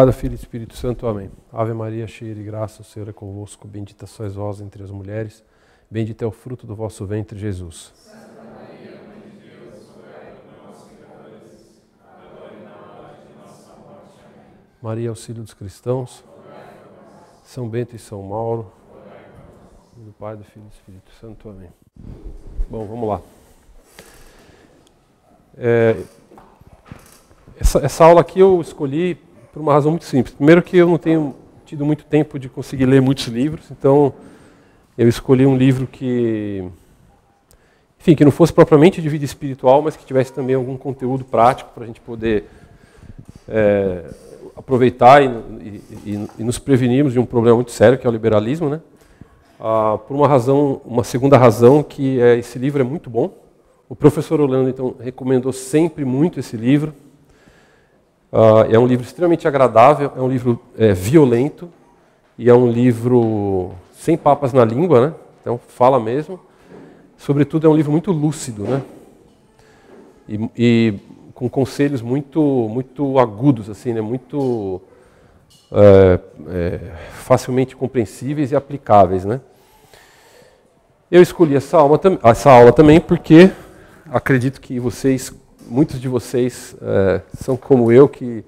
Pai, Filho e Espírito Santo. Amém. Ave Maria, cheia de graça, o Senhor é convosco. Bendita sois vós entre as mulheres. Bendito é o fruto do vosso ventre, Jesus. Santa Maria, Mãe de Deus, agora e na hora de nossa morte. Amém. Maria, auxílio dos cristãos. São Bento e São Mauro. Do Pai, do Filho e do Espírito Santo. Amém. Bom, vamos lá. É, essa, essa aula aqui eu escolhi por uma razão muito simples. Primeiro que eu não tenho tido muito tempo de conseguir ler muitos livros, então eu escolhi um livro que enfim, que não fosse propriamente de vida espiritual, mas que tivesse também algum conteúdo prático para a gente poder é, aproveitar e, e, e, nos prevenirmos de um problema muito sério que é o liberalismo, né? Ah, por uma razão, uma segunda razão que é, esse livro é muito bom. O professor Orlando então recomendou sempre muito esse livro. Uh, é um livro extremamente agradável, é um livro é, violento e é um livro sem papas na língua, né? Então fala mesmo. Sobretudo é um livro muito lúcido, né? E, e com conselhos muito, muito agudos, assim, né? Muito é, é, facilmente compreensíveis e aplicáveis, né? Eu escolhi essa aula, essa aula também porque acredito que vocês muitos de vocês é, são como eu, que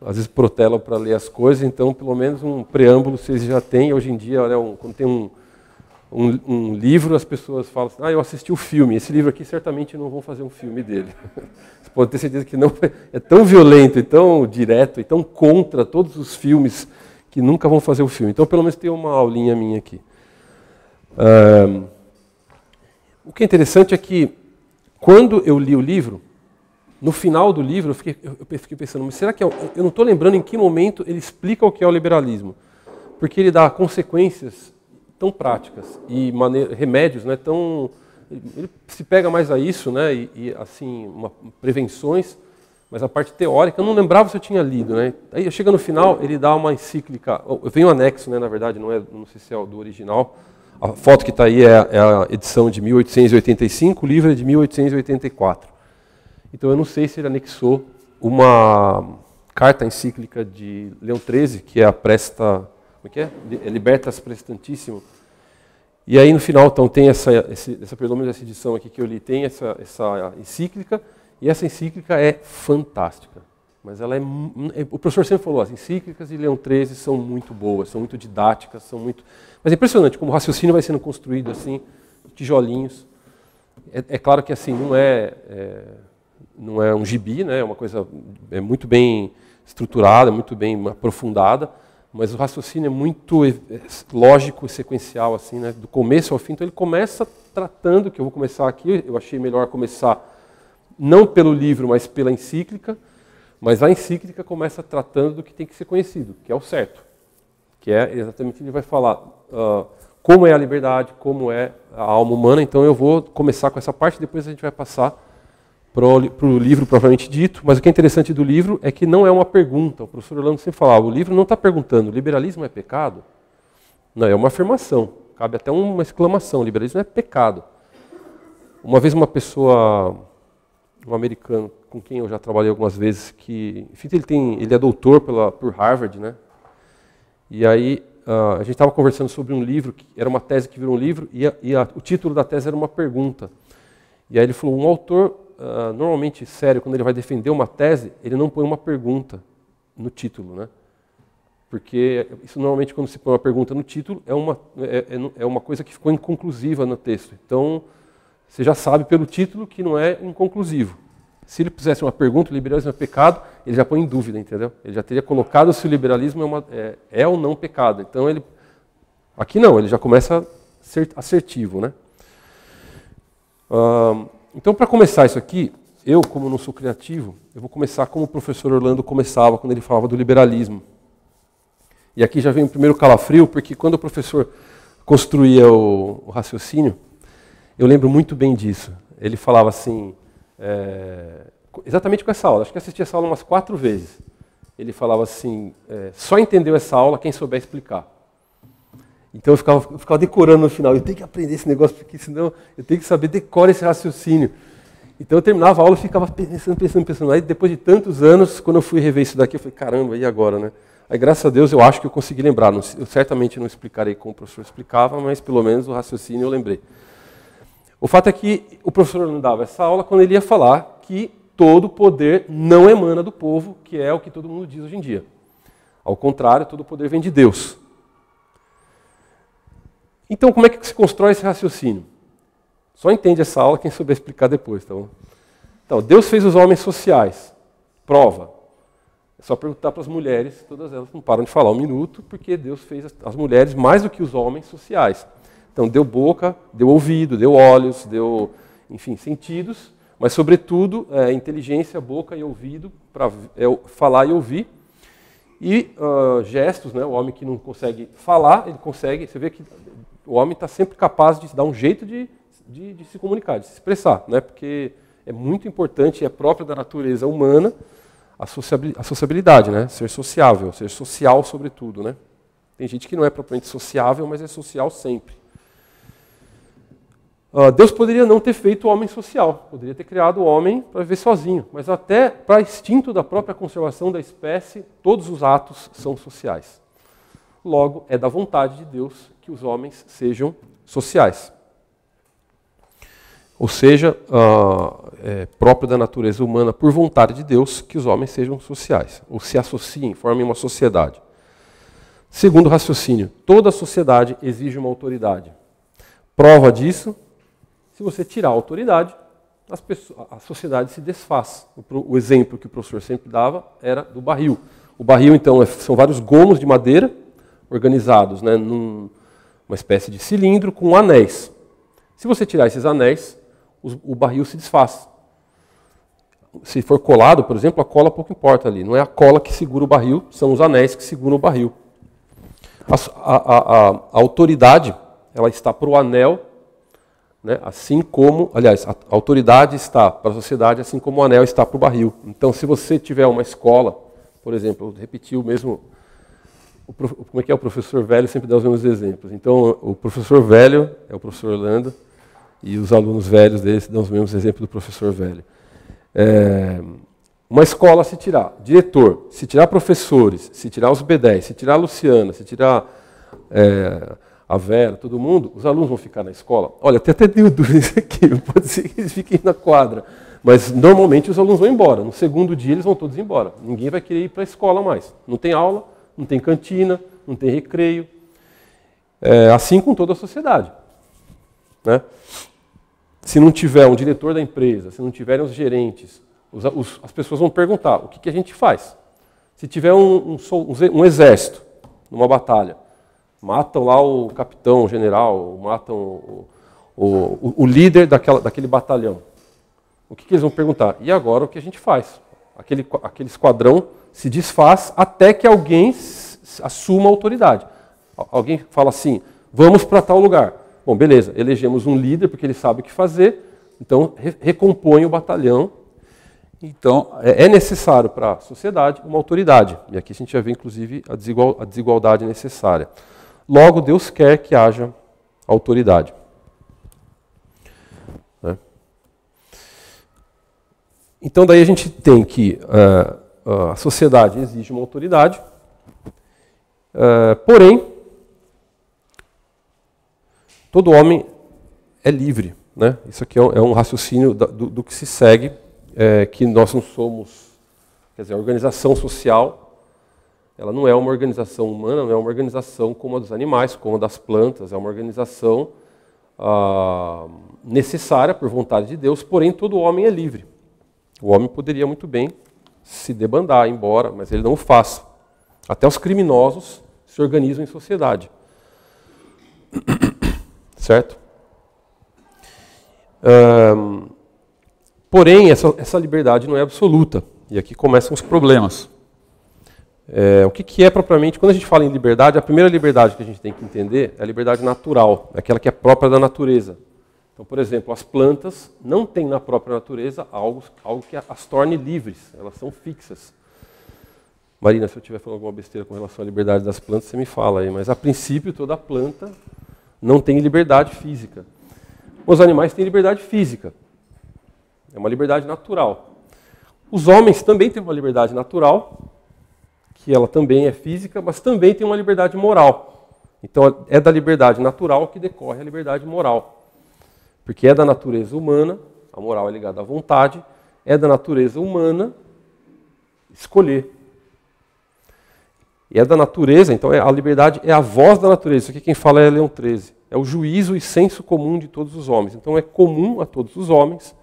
às vezes protelam para ler as coisas, então pelo menos um preâmbulo vocês já têm. Hoje em dia, né, um, quando tem um, um, um, livro, as pessoas falam assim, ah, eu assisti o filme, esse livro aqui certamente não vão fazer um filme dele. Você pode ter certeza que não é tão violento e tão direto e tão contra todos os filmes que nunca vão fazer o filme. Então pelo menos tem uma aulinha minha aqui. o que é interessante é que quando eu li o livro, no final do livro, eu fiquei, eu fiquei pensando, mas será que eu, é eu não estou lembrando em que momento ele explica o que é o liberalismo? Porque ele dá consequências tão práticas e maneira, remédios né, tão. Ele se pega mais a isso, né, e, e assim, uma, prevenções, mas a parte teórica eu não lembrava se eu tinha lido. Né? Aí chega no final, ele dá uma encíclica. Vem um anexo, né, na verdade, não, é, não sei se é o do original. A foto que está aí é, é a edição de 1885, o livro é de 1884. Então eu não sei se ele anexou uma carta encíclica de Leão XIII, que é a Presta, como é que é? é Libertas Prestantíssimo. E aí no final, então, tem essa, esse, essa pelo menos essa edição aqui que eu li, tem essa, essa encíclica, e essa encíclica é fantástica. Mas ela é, é o professor sempre falou, as encíclicas de Leão XIII são muito boas, são muito didáticas, são muito... Mas é impressionante como o raciocínio vai sendo construído assim, tijolinhos. É, é claro que assim, não é, é não é um gibi, né? é uma coisa é muito bem estruturada, muito bem aprofundada, mas o raciocínio é muito é, é lógico e sequencial, assim, né? do começo ao fim. Então ele começa tratando, que eu vou começar aqui, eu achei melhor começar não pelo livro, mas pela encíclica, mas a encíclica começa tratando do que tem que ser conhecido, que é o certo, que é exatamente, ele vai falar uh, como é a liberdade, como é a alma humana, então eu vou começar com essa parte, depois a gente vai passar para o livro propriamente dito, mas o que é interessante do livro é que não é uma pergunta. O professor Orlando sempre falava, ah, o livro não está perguntando, liberalismo é pecado? Não, é uma afirmação. Cabe até uma exclamação, liberalismo é pecado. Uma vez uma pessoa, um americano com quem eu já trabalhei algumas vezes, que enfim, ele, tem, ele é doutor pela, por Harvard, né? E aí uh, a gente estava conversando sobre um livro, que era uma tese que virou um livro, e, a, e a, o título da tese era uma pergunta. E aí ele falou, um autor ah, normalmente sério, quando ele vai defender uma tese, ele não põe uma pergunta no título, né? Porque isso normalmente quando se põe uma pergunta no título é uma, é, é, é uma coisa que ficou inconclusiva no texto. Então você já sabe pelo título que não é inconclusivo. Se ele pusesse uma pergunta, o liberalismo é pecado, ele já põe em dúvida, entendeu? Ele já teria colocado se o liberalismo é, uma, é, é ou não pecado. Então ele. Aqui não, ele já começa a ser assertivo, né? Um, então, para começar isso aqui, eu, como não sou criativo, eu vou começar como o professor Orlando começava quando ele falava do liberalismo. E aqui já vem o primeiro calafrio, porque quando o professor construía o, o raciocínio, eu lembro muito bem disso. Ele falava assim, é, exatamente com essa aula, acho que assisti essa aula umas quatro vezes. Ele falava assim: é, só entendeu essa aula quem souber explicar. Então eu ficava, eu ficava decorando no final. Eu tenho que aprender esse negócio, porque senão eu tenho que saber decorar esse raciocínio. Então eu terminava a aula e ficava pensando, pensando, pensando. Aí depois de tantos anos, quando eu fui rever isso daqui, eu falei, caramba, e agora, né? Aí graças a Deus eu acho que eu consegui lembrar. eu certamente não explicarei como o professor explicava, mas pelo menos o raciocínio eu lembrei. O fato é que o professor não dava essa aula quando ele ia falar que todo poder não emana do povo, que é o que todo mundo diz hoje em dia. Ao contrário, todo poder vem de Deus. Então, como é que se constrói esse raciocínio? Só entende essa aula quem souber explicar depois, tá bom? Então, Deus fez os homens sociais. Prova. É só perguntar para as mulheres, todas elas não param de falar um minuto, porque Deus fez as mulheres mais do que os homens sociais. Então, deu boca, deu ouvido, deu olhos, deu, enfim, sentidos, mas, sobretudo, é, inteligência, boca e ouvido para é, falar e ouvir. E uh, gestos, né? o homem que não consegue falar, ele consegue. Você vê que o homem está sempre capaz de dar um jeito de, de, de, se comunicar, de se expressar, né? porque é muito importante, é próprio da natureza humana a sociabilidade, né? ser sociável, ser social sobretudo. Né? Tem gente que não é propriamente sociável, mas é social sempre. Ah, Deus poderia não ter feito o homem social, poderia ter criado o homem para viver sozinho, mas até para instinto da própria conservação da espécie, todos os atos são sociais. Logo, é da vontade de Deus que os homens sejam sociais. Ou seja, uh, é próprio da natureza humana, por vontade de Deus, que os homens sejam sociais, ou se associem, formem uma sociedade. Segundo raciocínio, toda sociedade exige uma autoridade. Prova disso, se você tirar a autoridade, pessoas, a sociedade se desfaz. O, exemplo que o professor sempre dava era do barril. O barril, então, é, são vários gomos de madeira organizados né, numa espécie de cilindro com anéis. Se você tirar esses anéis, os, o barril se desfaz. Se for colado, por exemplo, a cola pouco importa ali. Não é a cola que segura o barril, são os anéis que seguram o barril. A, a, a, a autoridade ela está para o anel, né, assim como, aliás, a autoridade está para a sociedade, assim como o anel está para o barril. Então, se você tiver uma escola, por exemplo, repetir o mesmo o, como é que é o professor velho sempre dá os mesmos exemplos. Então, o professor velho é o professor Orlando e os alunos velhos deles dão os mesmos exemplos do professor velho. É, uma escola se tirar diretor, se tirar professores, se tirar os B10, se tirar a Luciana, se tirar é, a Vera, todo mundo, os alunos vão ficar na escola. Olha, até tenho dúvidas aqui, pode ser que eles fiquem na quadra, mas normalmente os alunos vão embora. No segundo dia eles vão todos embora. Ninguém vai querer ir para a escola mais. Não tem aula, não tem cantina, não tem recreio. É, assim com toda a sociedade. Né? Se não tiver um diretor da empresa, se não tiverem os gerentes, os, os, as pessoas vão perguntar: o que, que a gente faz? Se tiver um, um, um, exército numa batalha, matam lá o capitão, o general, matam o, o, o líder daquela, daquele batalhão. O que, que, eles vão perguntar? E agora o que a gente faz? Aquele, aquele esquadrão se desfaz até que alguém assuma a autoridade. Alguém fala assim: vamos para tal lugar. Bom, beleza, elegemos um líder porque ele sabe o que fazer, então re recompõe o batalhão. Então, é, é necessário para a sociedade uma autoridade. E aqui a gente já vê, inclusive, a, desigual a desigualdade necessária. Logo, Deus quer que haja autoridade. Né? Então, daí a gente tem que. Uh, a sociedade exige uma autoridade, eh, porém, todo homem é livre. Né? Isso aqui é um é raciocínio do, do que se segue, é, que nós não somos, quer dizer, a organização social, ela não é uma organização humana, não é uma organização como a dos animais, como a das plantas, é uma organização ah, necessária por vontade de Deus, porém todo homem é livre. O homem poderia muito bem se debandar, embora, mas ele não o faz. Até os criminosos se organizam em sociedade. Certo? porém, essa, essa liberdade não é absoluta. E aqui começam os problemas. É, o que, que, é propriamente, quando a gente fala em liberdade, a primeira liberdade que a gente tem que entender é a liberdade natural, é aquela que é própria da natureza. Então, por exemplo, as plantas não têm na própria natureza algo, algo que as torne livres, elas são fixas. Marina, se eu estiver falando alguma besteira com relação à liberdade das plantas, você me fala aí, mas a princípio toda planta não tem liberdade física. Os animais têm liberdade física, é uma liberdade natural. Os homens também têm uma liberdade natural, que ela também é física, mas também tem uma liberdade moral. Então é da liberdade natural que decorre a liberdade moral. Porque é da natureza humana, a moral é ligada à vontade, é da natureza humana escolher. E é da natureza, então é, a liberdade é a voz da natureza. Isso aqui quem fala é Leão 13. É o juízo e senso comum de todos os homens. Então é comum a todos os homens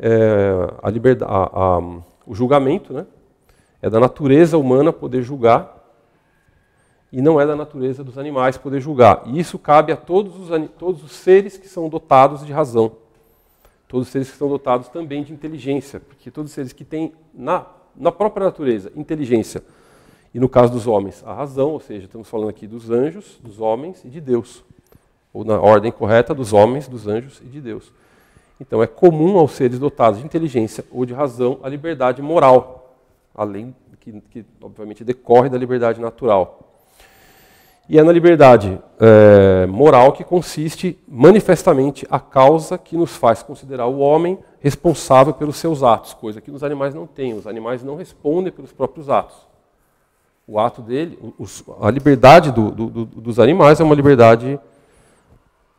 é, a liberdade, a, a, o julgamento, né? É da natureza humana poder julgar e não é da natureza dos animais poder julgar. E isso cabe a todos os, todos os seres que são dotados de razão, todos os seres que são dotados também de inteligência, porque todos os seres que têm na, na própria natureza inteligência, e no caso dos homens, a razão, ou seja, estamos falando aqui dos anjos, dos homens e de Deus, ou na ordem correta, dos homens, dos anjos e de Deus. Então, é comum aos seres dotados de inteligência ou de razão a liberdade moral, além que, que obviamente decorre da liberdade natural. E é na liberdade é, moral que consiste manifestamente a causa que nos faz considerar o homem responsável pelos seus atos, coisa que os animais não têm. Os animais não respondem pelos próprios atos. O ato dele, os, a liberdade do, do, do, dos animais é uma liberdade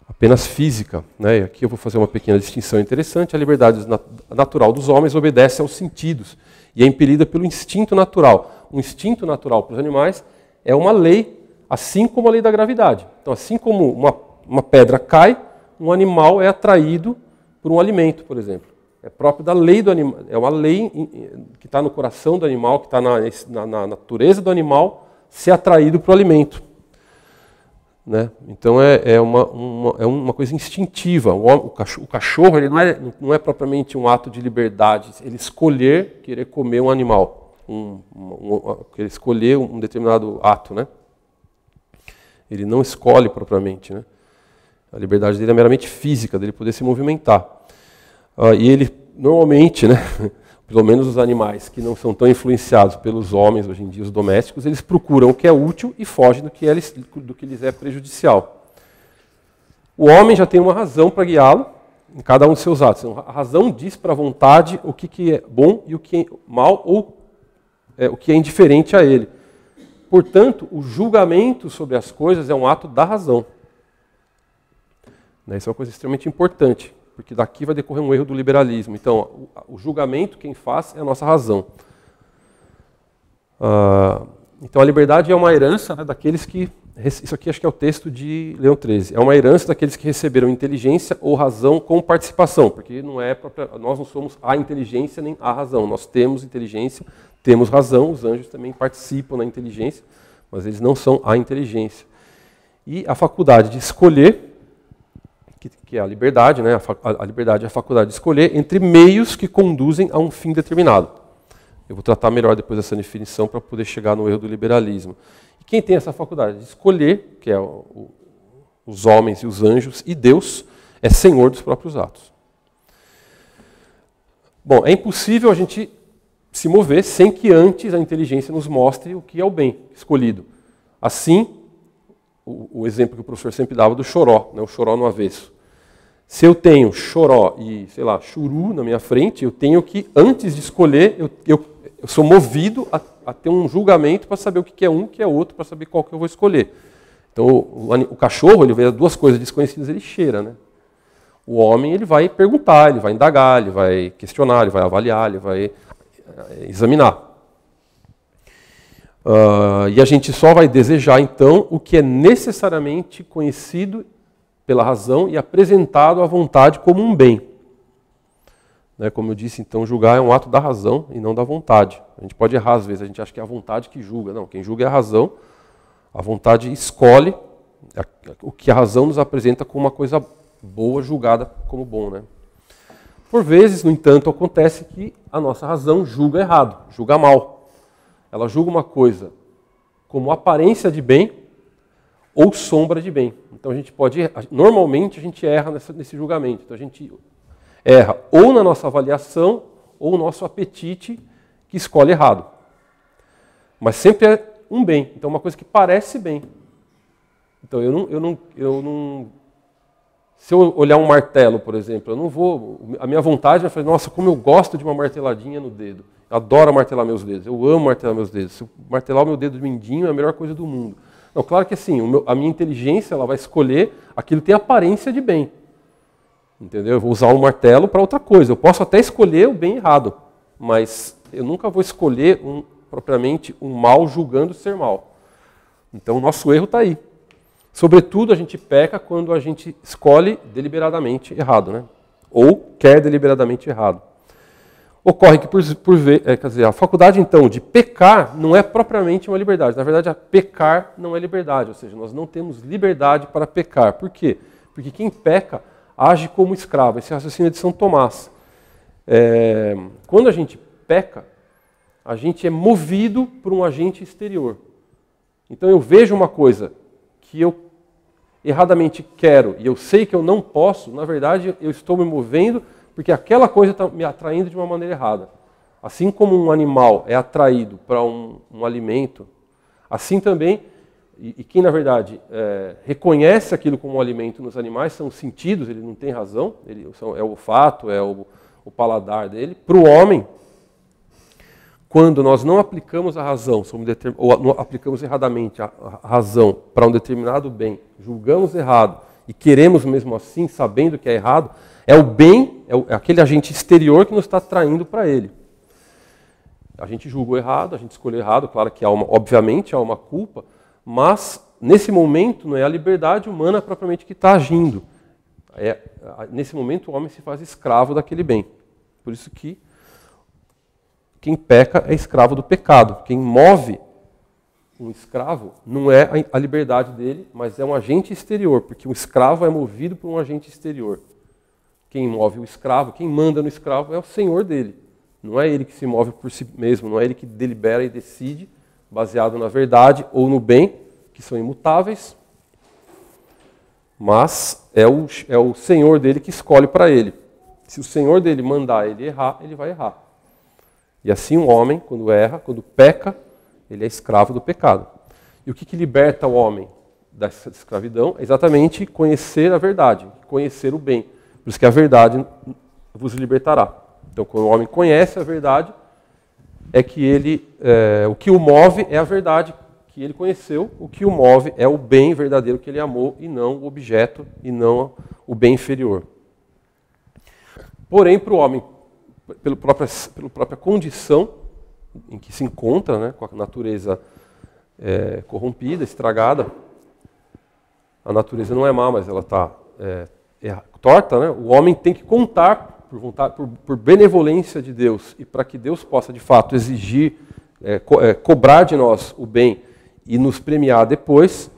apenas física. Né? E aqui eu vou fazer uma pequena distinção interessante. A liberdade natural dos homens obedece aos sentidos e é impelida pelo instinto natural. O instinto natural para os animais é uma lei Assim como a lei da gravidade. Então, assim como uma, uma pedra cai, um animal é atraído por um alimento, por exemplo. É próprio da lei do animal. É uma lei que está no coração do animal, que está na, na, na, natureza do animal, ser atraído para o alimento. Né? Então é, é, uma, uma, é uma coisa instintiva. O, o cachorro, o cachorro ele não, é, não é propriamente um ato de liberdade, ele escolher querer comer um animal, um, um, um, ele escolher um determinado ato. Né? Ele não escolhe propriamente. Né? A liberdade dele é meramente física, dele poder se movimentar. Ah, e ele, normalmente, né, pelo menos os animais que não são tão influenciados pelos homens, hoje em dia, os domésticos, eles procuram o que é útil e fogem do que, é, do que lhes é prejudicial. O homem já tem uma razão para guiá-lo em cada um de seus atos. Então, a razão diz para a vontade o que, que é bom e o que é mal ou é, o que é indiferente a ele. Portanto, o julgamento sobre as coisas é um ato da razão. Né, isso é uma coisa extremamente importante, porque daqui vai decorrer um erro do liberalismo. Então, o julgamento quem faz é a nossa razão. Ah, então, a liberdade é uma herança né, daqueles que. Isso aqui acho que é o texto de Leão XIII. É uma herança daqueles que receberam inteligência ou razão com participação, porque não é própria, nós não somos a inteligência nem a razão. Nós temos inteligência, temos razão, os anjos também participam na inteligência, mas eles não são a inteligência. E a faculdade de escolher, que, que é a liberdade, né? a, a liberdade é a faculdade de escolher entre meios que conduzem a um fim determinado. Eu vou tratar melhor depois dessa definição para poder chegar no erro do liberalismo. E quem tem essa faculdade de escolher, que é o, o, os homens e os anjos, e Deus, é senhor dos próprios atos. Bom, é impossível a gente se mover sem que antes a inteligência nos mostre o que é o bem escolhido. Assim, o, o exemplo que o professor sempre dava do choró, né, o choró no avesso. Se eu tenho choró e, sei lá, churu na minha frente, eu tenho que, antes de escolher, eu, eu, eu sou movido a, a, ter um julgamento para saber o que é um, o que é outro, para saber qual que eu vou escolher. Então, o, o, o cachorro, ele vê duas coisas desconhecidas, ele cheira, né? O homem, ele vai perguntar, ele vai indagar, ele vai questionar, ele vai avaliar, ele vai é, examinar. Uh, e a gente só vai desejar, então, o que é necessariamente conhecido pela razão e apresentado à vontade como um bem. Né, como eu disse, então, julgar é um ato da razão e não da vontade. A gente pode errar às vezes, a gente acha que é a vontade que julga. Não, quem julga é a razão. A vontade escolhe o que a razão nos apresenta como uma coisa boa, julgada como bom. Né? Por vezes, no entanto, acontece que a nossa razão julga errado, julga mal. Ela julga uma coisa como aparência de bem ou sombra de bem. Então a gente pode, normalmente a gente erra nesse julgamento. Então a gente erra ou na nossa avaliação ou o nosso apetite que escolhe errado. Mas sempre é um bem. Então uma coisa que parece bem. Então eu não, eu não, eu não se eu olhar um martelo, por exemplo, eu não vou. A minha vontade é fazer, nossa, como eu gosto de uma marteladinha no dedo. Eu adoro martelar meus dedos, eu amo martelar meus dedos. Se eu martelar o meu dedo de mindinho é a melhor coisa do mundo. Não, claro que assim, a minha inteligência ela vai escolher aquilo que tem aparência de bem. Entendeu? Eu vou usar um martelo para outra coisa. Eu posso até escolher o bem errado, mas eu nunca vou escolher um, propriamente um mal julgando ser mal. Então o nosso erro está aí. Sobretudo, a gente peca quando a gente escolhe deliberadamente errado, né? ou quer deliberadamente errado. Ocorre que, por, por ver, é, quer dizer, a faculdade, então, de pecar não é propriamente uma liberdade. Na verdade, a pecar não é liberdade, ou seja, nós não temos liberdade para pecar. Por quê? Porque quem peca age como escravo. Esse é raciocínio é de São Tomás. É, quando a gente peca, a gente é movido por um agente exterior. Então, eu vejo uma coisa que eu erradamente quero e eu sei que eu não posso, na verdade eu estou me movendo porque aquela coisa está me atraindo de uma maneira errada. Assim como um animal é atraído para um, um, alimento, assim também, e, e quem na verdade é, reconhece aquilo como um alimento nos animais são os sentidos, ele não tem razão, ele, são, é o olfato, é o, o paladar dele. Para o homem, quando nós não aplicamos a razão, ou aplicamos erradamente a razão para um determinado bem, julgamos errado e queremos mesmo assim, sabendo que é errado, é o bem, é, é aquele agente exterior que nos está traindo para ele. A gente julgou errado, a gente escolheu errado, claro que há uma, obviamente há uma culpa, mas nesse momento não é a liberdade humana propriamente que está agindo. É, nesse momento o homem se faz escravo daquele bem. Por isso que quem peca é escravo do pecado. Quem move um escravo não é a liberdade dele, mas é um agente exterior, porque o escravo é movido por um agente exterior. Quem move o escravo, quem manda no escravo é o senhor dele. Não é ele que se move por si mesmo, não é ele que delibera e decide baseado na verdade ou no bem, que são imutáveis, mas é o, é o senhor dele que escolhe para ele. Se o senhor dele mandar ele errar, ele vai errar. E assim um homem, quando erra, quando peca, ele é escravo do pecado. E o que, que liberta o homem da escravidão é exatamente conhecer a verdade, conhecer o bem. Por isso que a verdade vos libertará. Então, quando o homem conhece a verdade, é que ele, é, o que o move é a verdade que ele conheceu, o que o move é o bem verdadeiro que ele amou e não o objeto e não o bem inferior. Porém, para o homem pelo própria, pela própria condição em que se encontra, né, com a natureza é, corrompida, estragada. A natureza não é má, mas ela está é, é torta. Né? O homem tem que contar por, vontade, por, por benevolência de Deus e para que Deus possa, de fato, exigir, é, co, é, cobrar de nós o bem e nos premiar depois.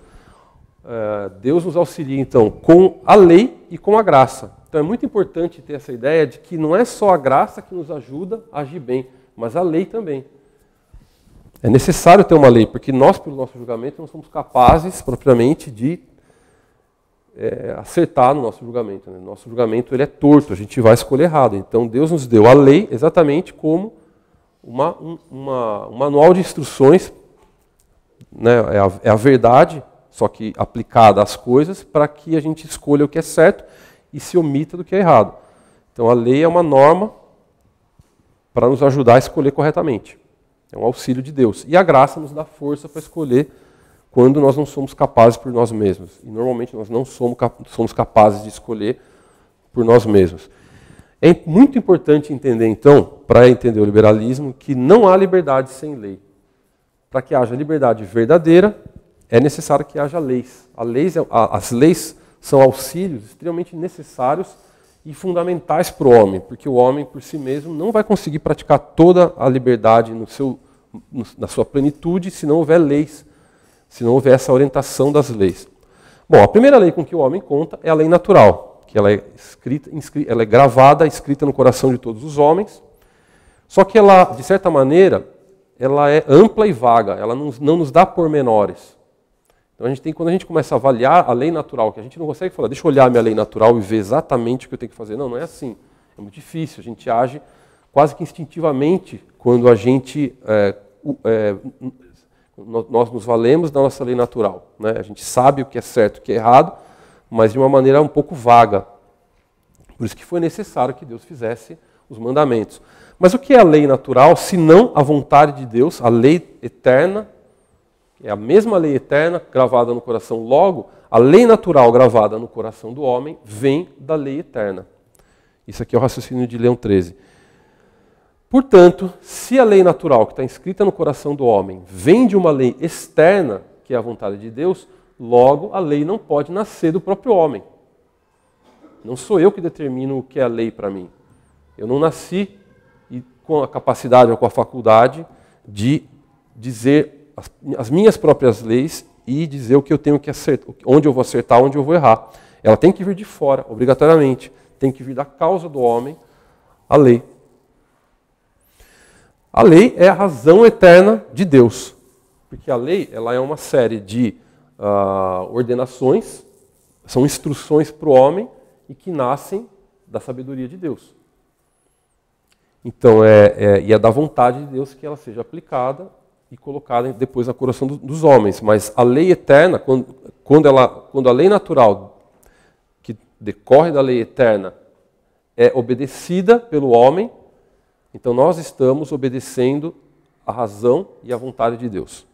É, Deus nos auxilia, então, com a lei e com a graça. Então é muito importante ter essa ideia de que não é só a graça que nos ajuda a agir bem, mas a lei também. É necessário ter uma lei, porque nós, pelo nosso julgamento, não somos capazes propriamente de é, acertar no nosso julgamento. Né? Nosso julgamento ele é torto, a gente vai escolher errado. Então Deus nos deu a lei exatamente como uma, um, uma, um manual de instruções, né? é, a, é a verdade, só que aplicada às coisas, para que a gente escolha o que é certo e se omita do que é errado. Então a lei é uma norma para nos ajudar a escolher corretamente. É um auxílio de Deus. E a graça nos dá força para escolher quando nós não somos capazes por nós mesmos. E normalmente nós não somos capazes de escolher por nós mesmos. É muito importante entender, então, para entender o liberalismo, que não há liberdade sem lei. Para que haja liberdade verdadeira, é necessário que haja leis. Leis, é, as leis são auxílios extremamente necessários e fundamentais para o homem, porque o homem por si mesmo não vai conseguir praticar toda a liberdade no seu, no, na sua plenitude se não houver leis, se não houver essa orientação das leis. Bom, a primeira lei com que o homem conta é a lei natural, que ela é, escrita, ela é gravada, escrita no coração de todos os homens, só que ela, de certa maneira, ela é ampla e vaga, ela não, não nos dá pormenores. Então a gente tem, quando a gente começa a avaliar a lei natural, que a gente não consegue falar, deixa eu olhar a minha lei natural e ver exatamente o que eu tenho que fazer. Não, não é assim. É muito difícil. A gente age quase que instintivamente quando a gente é, é, nós nos valemos da nossa lei natural. Né? A gente sabe o que é certo, o que é errado, mas de uma maneira um pouco vaga. Por isso que foi necessário que Deus fizesse os mandamentos. Mas o que é a lei natural, se não a vontade de Deus, a lei eterna é a mesma lei eterna gravada no coração. Logo, a lei natural gravada no coração do homem vem da lei eterna. Isso aqui é o raciocínio de Leão 13. Portanto, se a lei natural que está escrita no coração do homem vem de uma lei externa, que é a vontade de Deus, logo a lei não pode nascer do próprio homem. Não sou eu que determino o que é a lei para mim. Eu não nasci com a capacidade ou com a faculdade de dizer as, as minhas próprias leis e dizer o que eu tenho que acertar, onde eu vou acertar, onde eu vou errar. Ela tem que vir de fora, obrigatoriamente. Tem que vir da causa do homem, a lei. A lei é a razão eterna de Deus, porque a lei ela é uma série de uh, ordenações, são instruções para o homem e que nascem da sabedoria de Deus. Então é, é e é da vontade de Deus que ela seja aplicada e colocada depois na coração do, dos homens. Mas a lei eterna, quando, quando, ela, quando a lei natural que decorre da lei eterna é obedecida pelo homem, então nós estamos obedecendo a razão e a vontade de Deus.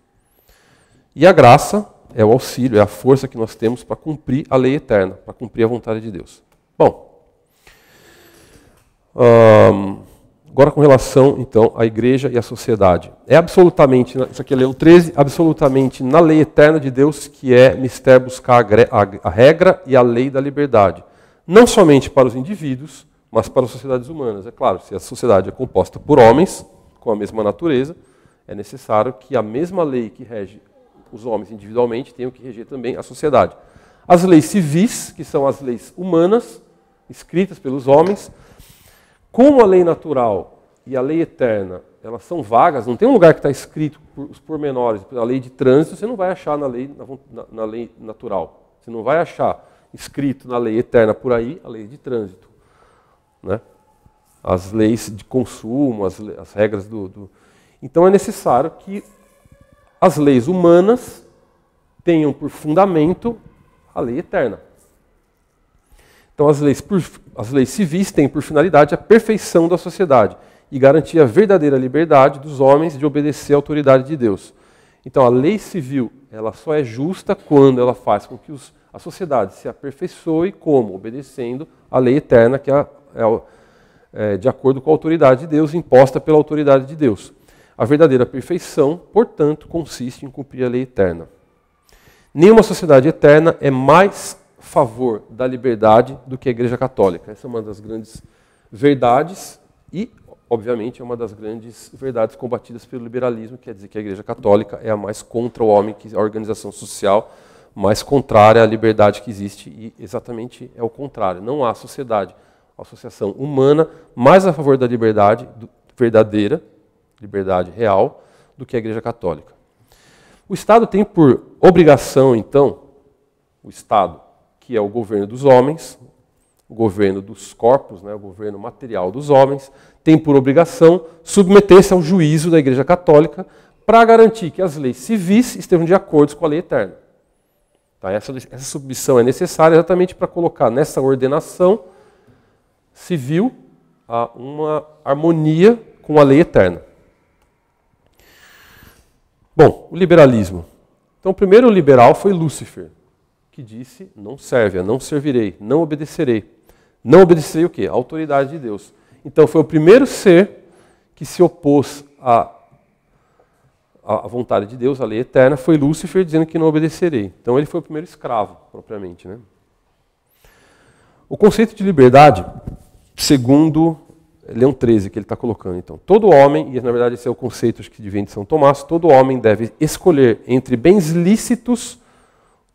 E a graça é o auxílio, é a força que nós temos para cumprir a lei eterna, para cumprir a vontade de Deus. Bom. Agora com relação, então, à igreja e à sociedade. É absolutamente, isso aqui é Leão 13, absolutamente na lei eterna de Deus que é mistério buscar a regra e a lei da liberdade. Não somente para os indivíduos, mas para as sociedades humanas. É claro, se a sociedade é composta por homens com a mesma natureza, é necessário que a mesma lei que rege os homens individualmente tenha que reger também a sociedade. As leis civis, que são as leis humanas, escritas pelos homens, como a lei natural e a lei eterna, elas são vagas, não tem um lugar que está escrito os pormenores. A lei de trânsito você não vai achar na lei, na, na lei natural. Você não vai achar escrito na lei eterna por aí a lei de trânsito. Né? As leis de consumo, as, as regras do, do. Então é necessário que as leis humanas tenham por fundamento a lei eterna. Então, as leis, por, as leis civis têm por finalidade a perfeição da sociedade e garantir a verdadeira liberdade dos homens de obedecer à autoridade de Deus. Então, a lei civil ela só é justa quando ela faz com que os, a sociedade se aperfeiçoe como? Obedecendo à lei eterna, que é, é, é de acordo com a autoridade de Deus, imposta pela autoridade de Deus. A verdadeira perfeição, portanto, consiste em cumprir a lei eterna. Nenhuma sociedade eterna é mais favor da liberdade do que a Igreja Católica. Essa é uma das grandes verdades e, obviamente, é uma das grandes verdades combatidas pelo liberalismo, quer dizer que a Igreja Católica é a mais contra o homem, que é a organização social mais contrária à liberdade que existe e exatamente é o contrário. Não há sociedade, associação humana mais a favor da liberdade verdadeira, liberdade real, do que a Igreja Católica. O Estado tem por obrigação, então, o Estado que é o governo dos homens, o governo dos corpos, né, o governo material dos homens, tem por obrigação submeter-se ao juízo da Igreja Católica para garantir que as leis civis estejam de acordo com a lei eterna. Tá, essa, essa submissão é necessária exatamente para colocar nessa ordenação civil ah, uma harmonia com a lei eterna. Bom, o liberalismo. Então, o primeiro liberal foi Lúcifer que disse: não serve, não servirei, não obedecerei. Não obedecerei o quê? A autoridade de Deus. Então foi o primeiro ser que se opôs à, à vontade de Deus, à lei eterna, foi Lúcifer dizendo que não obedecerei. Então ele foi o primeiro escravo, propriamente. Né? O conceito de liberdade, segundo Leão 13, que ele está colocando. Então, todo homem, e na verdade esse é o conceito que vem de São Tomás, todo homem deve escolher entre bens lícitos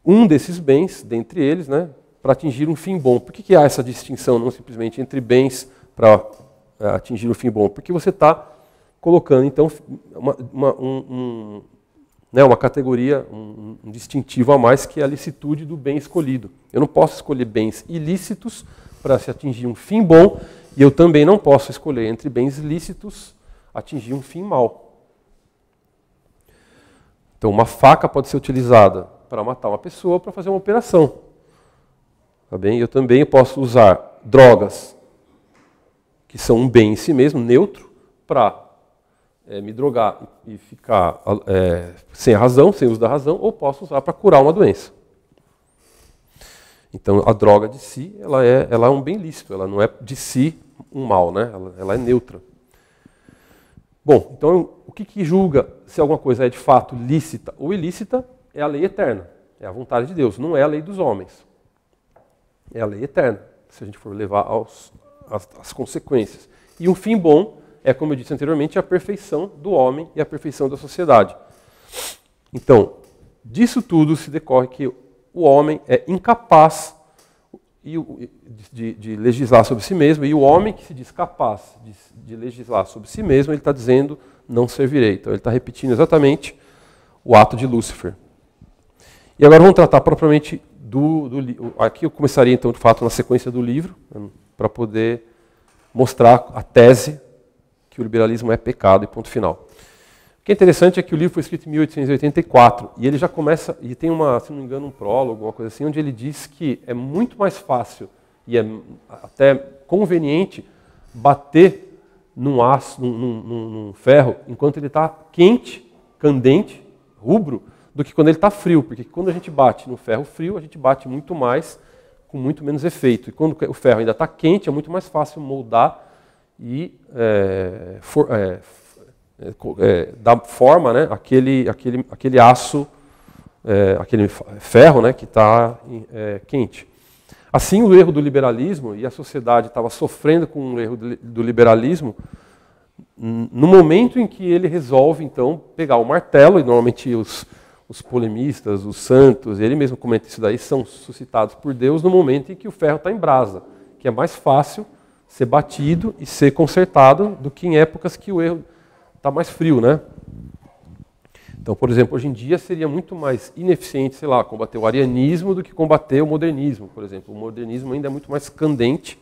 um desses bens, dentre eles, né, para atingir um fim bom. Por que, que há essa distinção não simplesmente entre bens para eh, atingir um fim bom? Porque você está colocando, então, uma, uma, um, um, né, uma categoria, um, um distintivo a mais, que é a licitude do bem escolhido. Eu não posso escolher bens ilícitos para se atingir um fim bom, e eu também não posso escolher entre bens lícitos atingir um fim mau. Então, uma faca pode ser utilizada para matar uma pessoa para fazer uma operação. Tá bem? Eu também posso usar drogas, que são um bem em si mesmo, neutro, para é, eh, me drogar e ficar é, sem a razão, sem uso da razão, ou posso usar para curar uma doença. Então, a droga de si, ela é, ela é um bem lícito, ela não é de si um mal, né? ela, ela é neutra. Bom, então o que, que, julga se alguma coisa é de fato lícita ou ilícita é a lei eterna, é a vontade de Deus, não é a lei dos homens. É a lei eterna, se a gente for levar aos, às, consequências. E um fim bom é, como eu disse anteriormente, a perfeição do homem e a perfeição da sociedade. Então, disso tudo se decorre que o homem é incapaz de, de legislar sobre si mesmo, e o homem que se diz capaz de, de legislar sobre si mesmo, ele está dizendo não servirei. Então, ele está repetindo exatamente o ato de Lúcifer. E agora vamos tratar propriamente do, do aqui eu começaria então de fato na sequência do livro né, para poder mostrar a tese que o liberalismo é pecado e ponto final. O que é interessante é que o livro foi escrito em 1884 e ele já começa e tem uma, se não me engano, um prólogo, alguma coisa assim, onde ele diz que é muito mais fácil e é até conveniente bater num aço, num, num, num ferro enquanto ele está quente, candente, rubro, do que quando ele está frio, porque quando a gente bate no ferro frio, a gente bate muito mais, com muito menos efeito. E quando o ferro ainda está quente, é muito mais fácil moldar e é, for, é, é, é, dar forma né, aquele, aquele, aquele aço, aquele é, ferro né, que está é, quente. Assim, o erro do liberalismo, e a sociedade estava sofrendo com o erro do liberalismo, no momento em que ele resolve, então, pegar o martelo, e normalmente os, os polemistas, os santos, ele mesmo comenta isso daí, são suscitados por Deus no momento em que o ferro está em brasa, que é mais fácil ser batido e ser consertado do que em épocas que o erro está mais frio, né? Então, por exemplo, hoje em dia seria muito mais ineficiente, sei lá, combater o arianismo do que combater o modernismo, por exemplo. O modernismo ainda é muito mais candente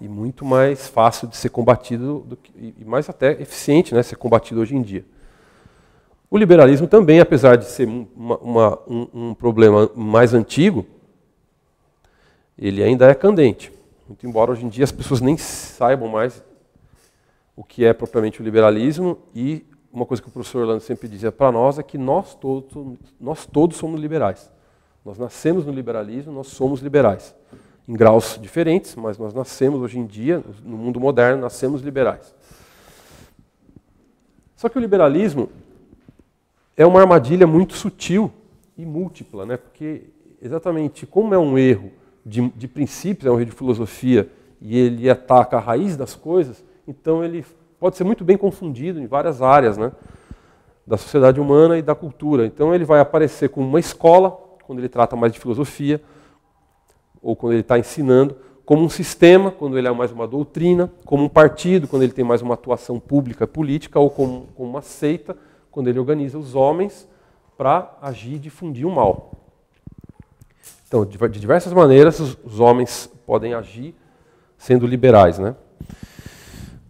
e muito mais fácil de ser combatido que, e mais até eficiente, né, ser combatido hoje em dia. O liberalismo também, apesar de ser uma, uma, um, um problema mais antigo, ele ainda é candente. Muito embora hoje em dia as pessoas nem saibam mais o que é propriamente o liberalismo e uma coisa que o professor Orlando sempre dizia para nós é que nós todos, nós todos somos liberais. Nós nascemos no liberalismo, nós somos liberais. Em graus diferentes, mas nós nascemos hoje em dia, no mundo moderno, nascemos liberais. Só que o liberalismo, é uma armadilha muito sutil e múltipla, né? porque exatamente como é um erro de, de princípios, é um erro de filosofia, e ele ataca a raiz das coisas, então ele pode ser muito bem confundido em várias áreas né? da sociedade humana e da cultura. Então ele vai aparecer como uma escola, quando ele trata mais de filosofia, ou quando ele está ensinando, como um sistema, quando ele é mais uma doutrina, como um partido, quando ele tem mais uma atuação pública política, ou como, como uma seita, quando ele organiza os homens para agir e difundir o mal. Então, de diversas maneiras, os homens podem agir sendo liberais. Né?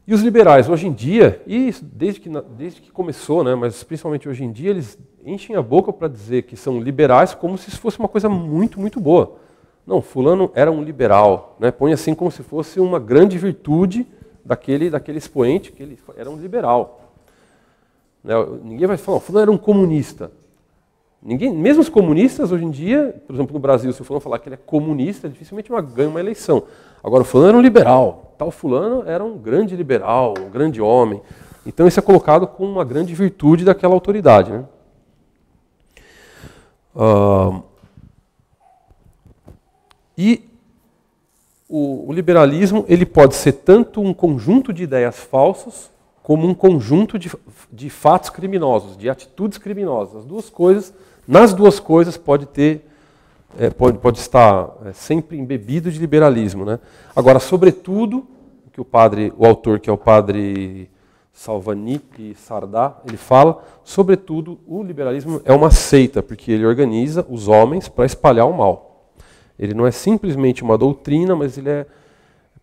E os liberais, hoje em dia, e desde que, desde que começou, né, mas principalmente hoje em dia, eles enchem a boca para dizer que são liberais como se isso fosse uma coisa muito, muito boa. Não, fulano era um liberal. Né? Põe assim como se fosse uma grande virtude daquele, daquele expoente, que ele era um liberal. Né? Ninguém vai falar, o fulano era um comunista. Ninguém, mesmo os comunistas hoje em dia, por exemplo, no Brasil, se o fulano falar que ele é comunista, dificilmente uma, ganha uma eleição. Agora, o fulano era um liberal. Tal fulano era um grande liberal, um grande homem. Então isso é colocado como uma grande virtude daquela autoridade. Né? Uh, e o, o liberalismo ele pode ser tanto um conjunto de ideias falsas como um conjunto de, de fatos criminosos, de atitudes criminosas. As duas coisas, nas duas coisas pode ter é, pode, pode estar é, sempre embebido de liberalismo. Né? Agora, sobretudo, que o padre, o autor, que é o padre Salvanic Sardá, ele fala, sobretudo, o liberalismo é uma seita, porque ele organiza os homens para espalhar o mal. Ele não é simplesmente uma doutrina, mas ele é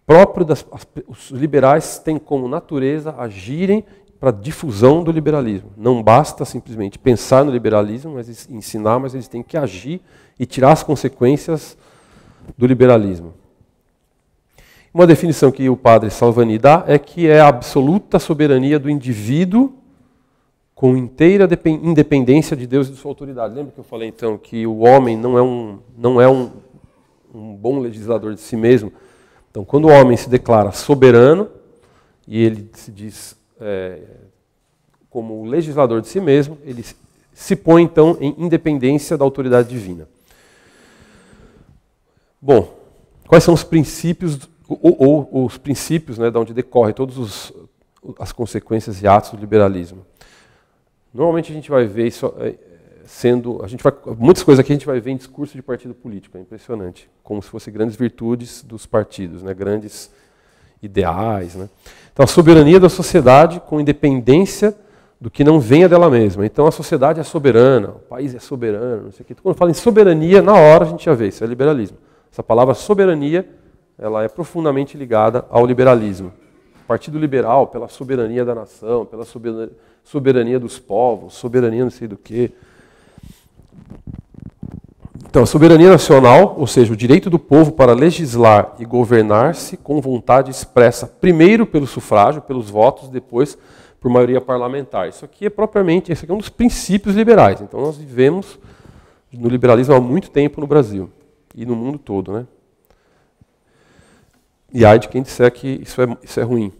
próprio das os liberais têm como natureza agirem para a difusão do liberalismo. Não basta simplesmente pensar no liberalismo, mas ensinar, mas eles têm que agir e tirar as consequências do liberalismo. Uma definição que o padre Salvani dá é que é a absoluta soberania do indivíduo com inteira independência de Deus e de sua autoridade. Lembra que eu falei então que o homem não é um, não é um, um bom legislador de si mesmo, então, quando o homem se declara soberano e ele se diz é, como legislador de si mesmo, ele se põe então em independência da autoridade divina. Bom, quais são os princípios ou, ou, os princípios, né, da onde decorrem todas as consequências e atos do liberalismo? Normalmente a gente vai ver isso é, sendo. A gente vai, muitas coisas aqui a gente vai ver em discurso de partido político, é impressionante. Como se fossem grandes virtudes dos partidos, né, grandes ideais. Né. Então, a soberania da sociedade com independência do que não venha dela mesma. Então, a sociedade é soberana, o país é soberano, não sei o quê. Então, quando fala em soberania, na hora a gente já vê, isso é liberalismo. Essa palavra soberania ela é profundamente ligada ao liberalismo. O Partido Liberal, pela soberania da nação, pela soberania, soberania dos povos, soberania não sei do que. Então, a soberania nacional, ou seja, o direito do povo para legislar e governar-se com vontade expressa, primeiro pelo sufrágio, pelos votos, depois por maioria parlamentar. Isso aqui é propriamente, esse aqui é um dos princípios liberais. Então, nós vivemos no liberalismo há muito tempo no Brasil e no mundo todo, né? E há de quem disser que isso é, isso é ruim.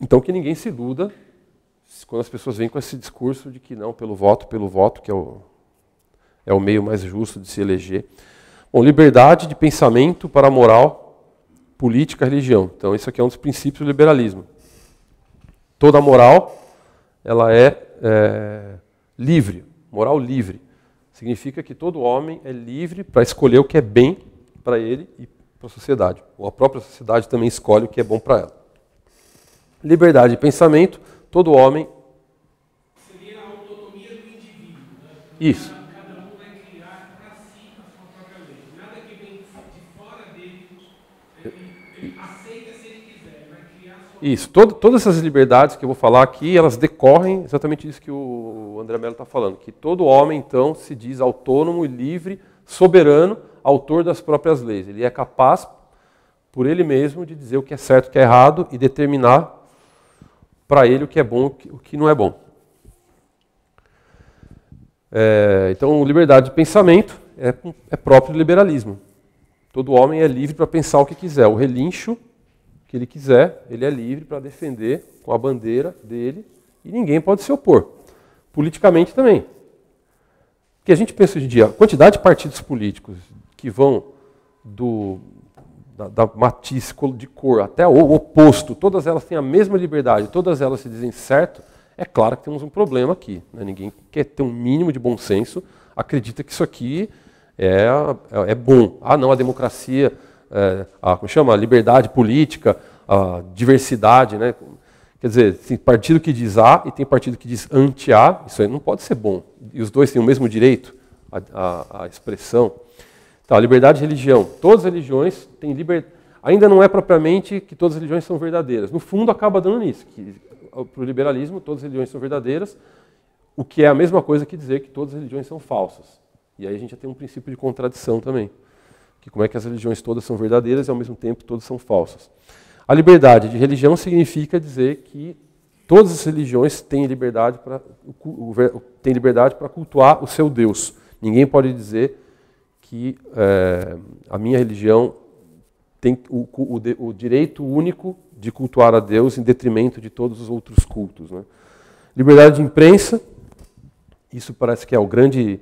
Então, que ninguém se iluda quando as pessoas vêm com esse discurso de que não, pelo voto, pelo voto, que é o, é o meio mais justo de se eleger. Bom, liberdade de pensamento para a moral, política, religião. Então, isso aqui é um dos princípios do liberalismo. Toda moral, ela é, é livre, moral livre. Significa que todo homem é livre para escolher o que é bem para ele e para a sociedade. Ou a própria sociedade também escolhe o que é bom para ela. Liberdade de pensamento todo homem. Seria a autonomia do indivíduo. Né? Isso. Cada um vai criar para a sua própria lei. Nada que de fora dele, é ele, aceita se ele quiser, ele vai criar Isso. Todo, todas essas liberdades que eu vou falar aqui, elas decorrem exatamente disso que o André Mello está falando, que todo homem, então, se diz autônomo e livre, soberano, autor das próprias leis. Ele é capaz, por ele mesmo, de dizer o que é certo e o que é errado e determinar para ele o que é bom e o que não é bom. É, então, liberdade de pensamento é, é, próprio do liberalismo. Todo homem é livre para pensar o que quiser. O relincho que ele quiser, ele é livre para defender com a bandeira dele e ninguém pode se opor. Politicamente também. que a gente pensa hoje em dia, a quantidade de partidos políticos que vão do, da, da matiz de cor até o oposto, todas elas têm a mesma liberdade, todas elas se dizem certo, é claro que temos um problema aqui. Né? Ninguém quer ter um mínimo de bom senso, acredita que isso aqui é, é, é bom. Ah, não, a democracia, é, a, como chama? A liberdade política, a diversidade. Né? Quer dizer, tem partido que diz A e tem partido que diz anti-A, isso aí não pode ser bom. E os dois têm o mesmo direito à, à, à expressão. Tá, liberdade de religião. Todas as religiões têm liberdade. Ainda não é propriamente que todas as religiões são verdadeiras. No fundo, acaba dando nisso. Para o liberalismo, todas as religiões são verdadeiras, o que é a mesma coisa que dizer que todas as religiões são falsas. E aí a gente já tem um princípio de contradição também. Que como é que as religiões todas são verdadeiras e ao mesmo tempo todas são falsas. A liberdade de religião significa dizer que todas as religiões têm liberdade para têm liberdade para cultuar o seu Deus. Ninguém pode dizer que é, a minha religião tem o, o, o, direito único de cultuar a Deus em detrimento de todos os outros cultos. Né? Liberdade de imprensa, isso parece que é grande,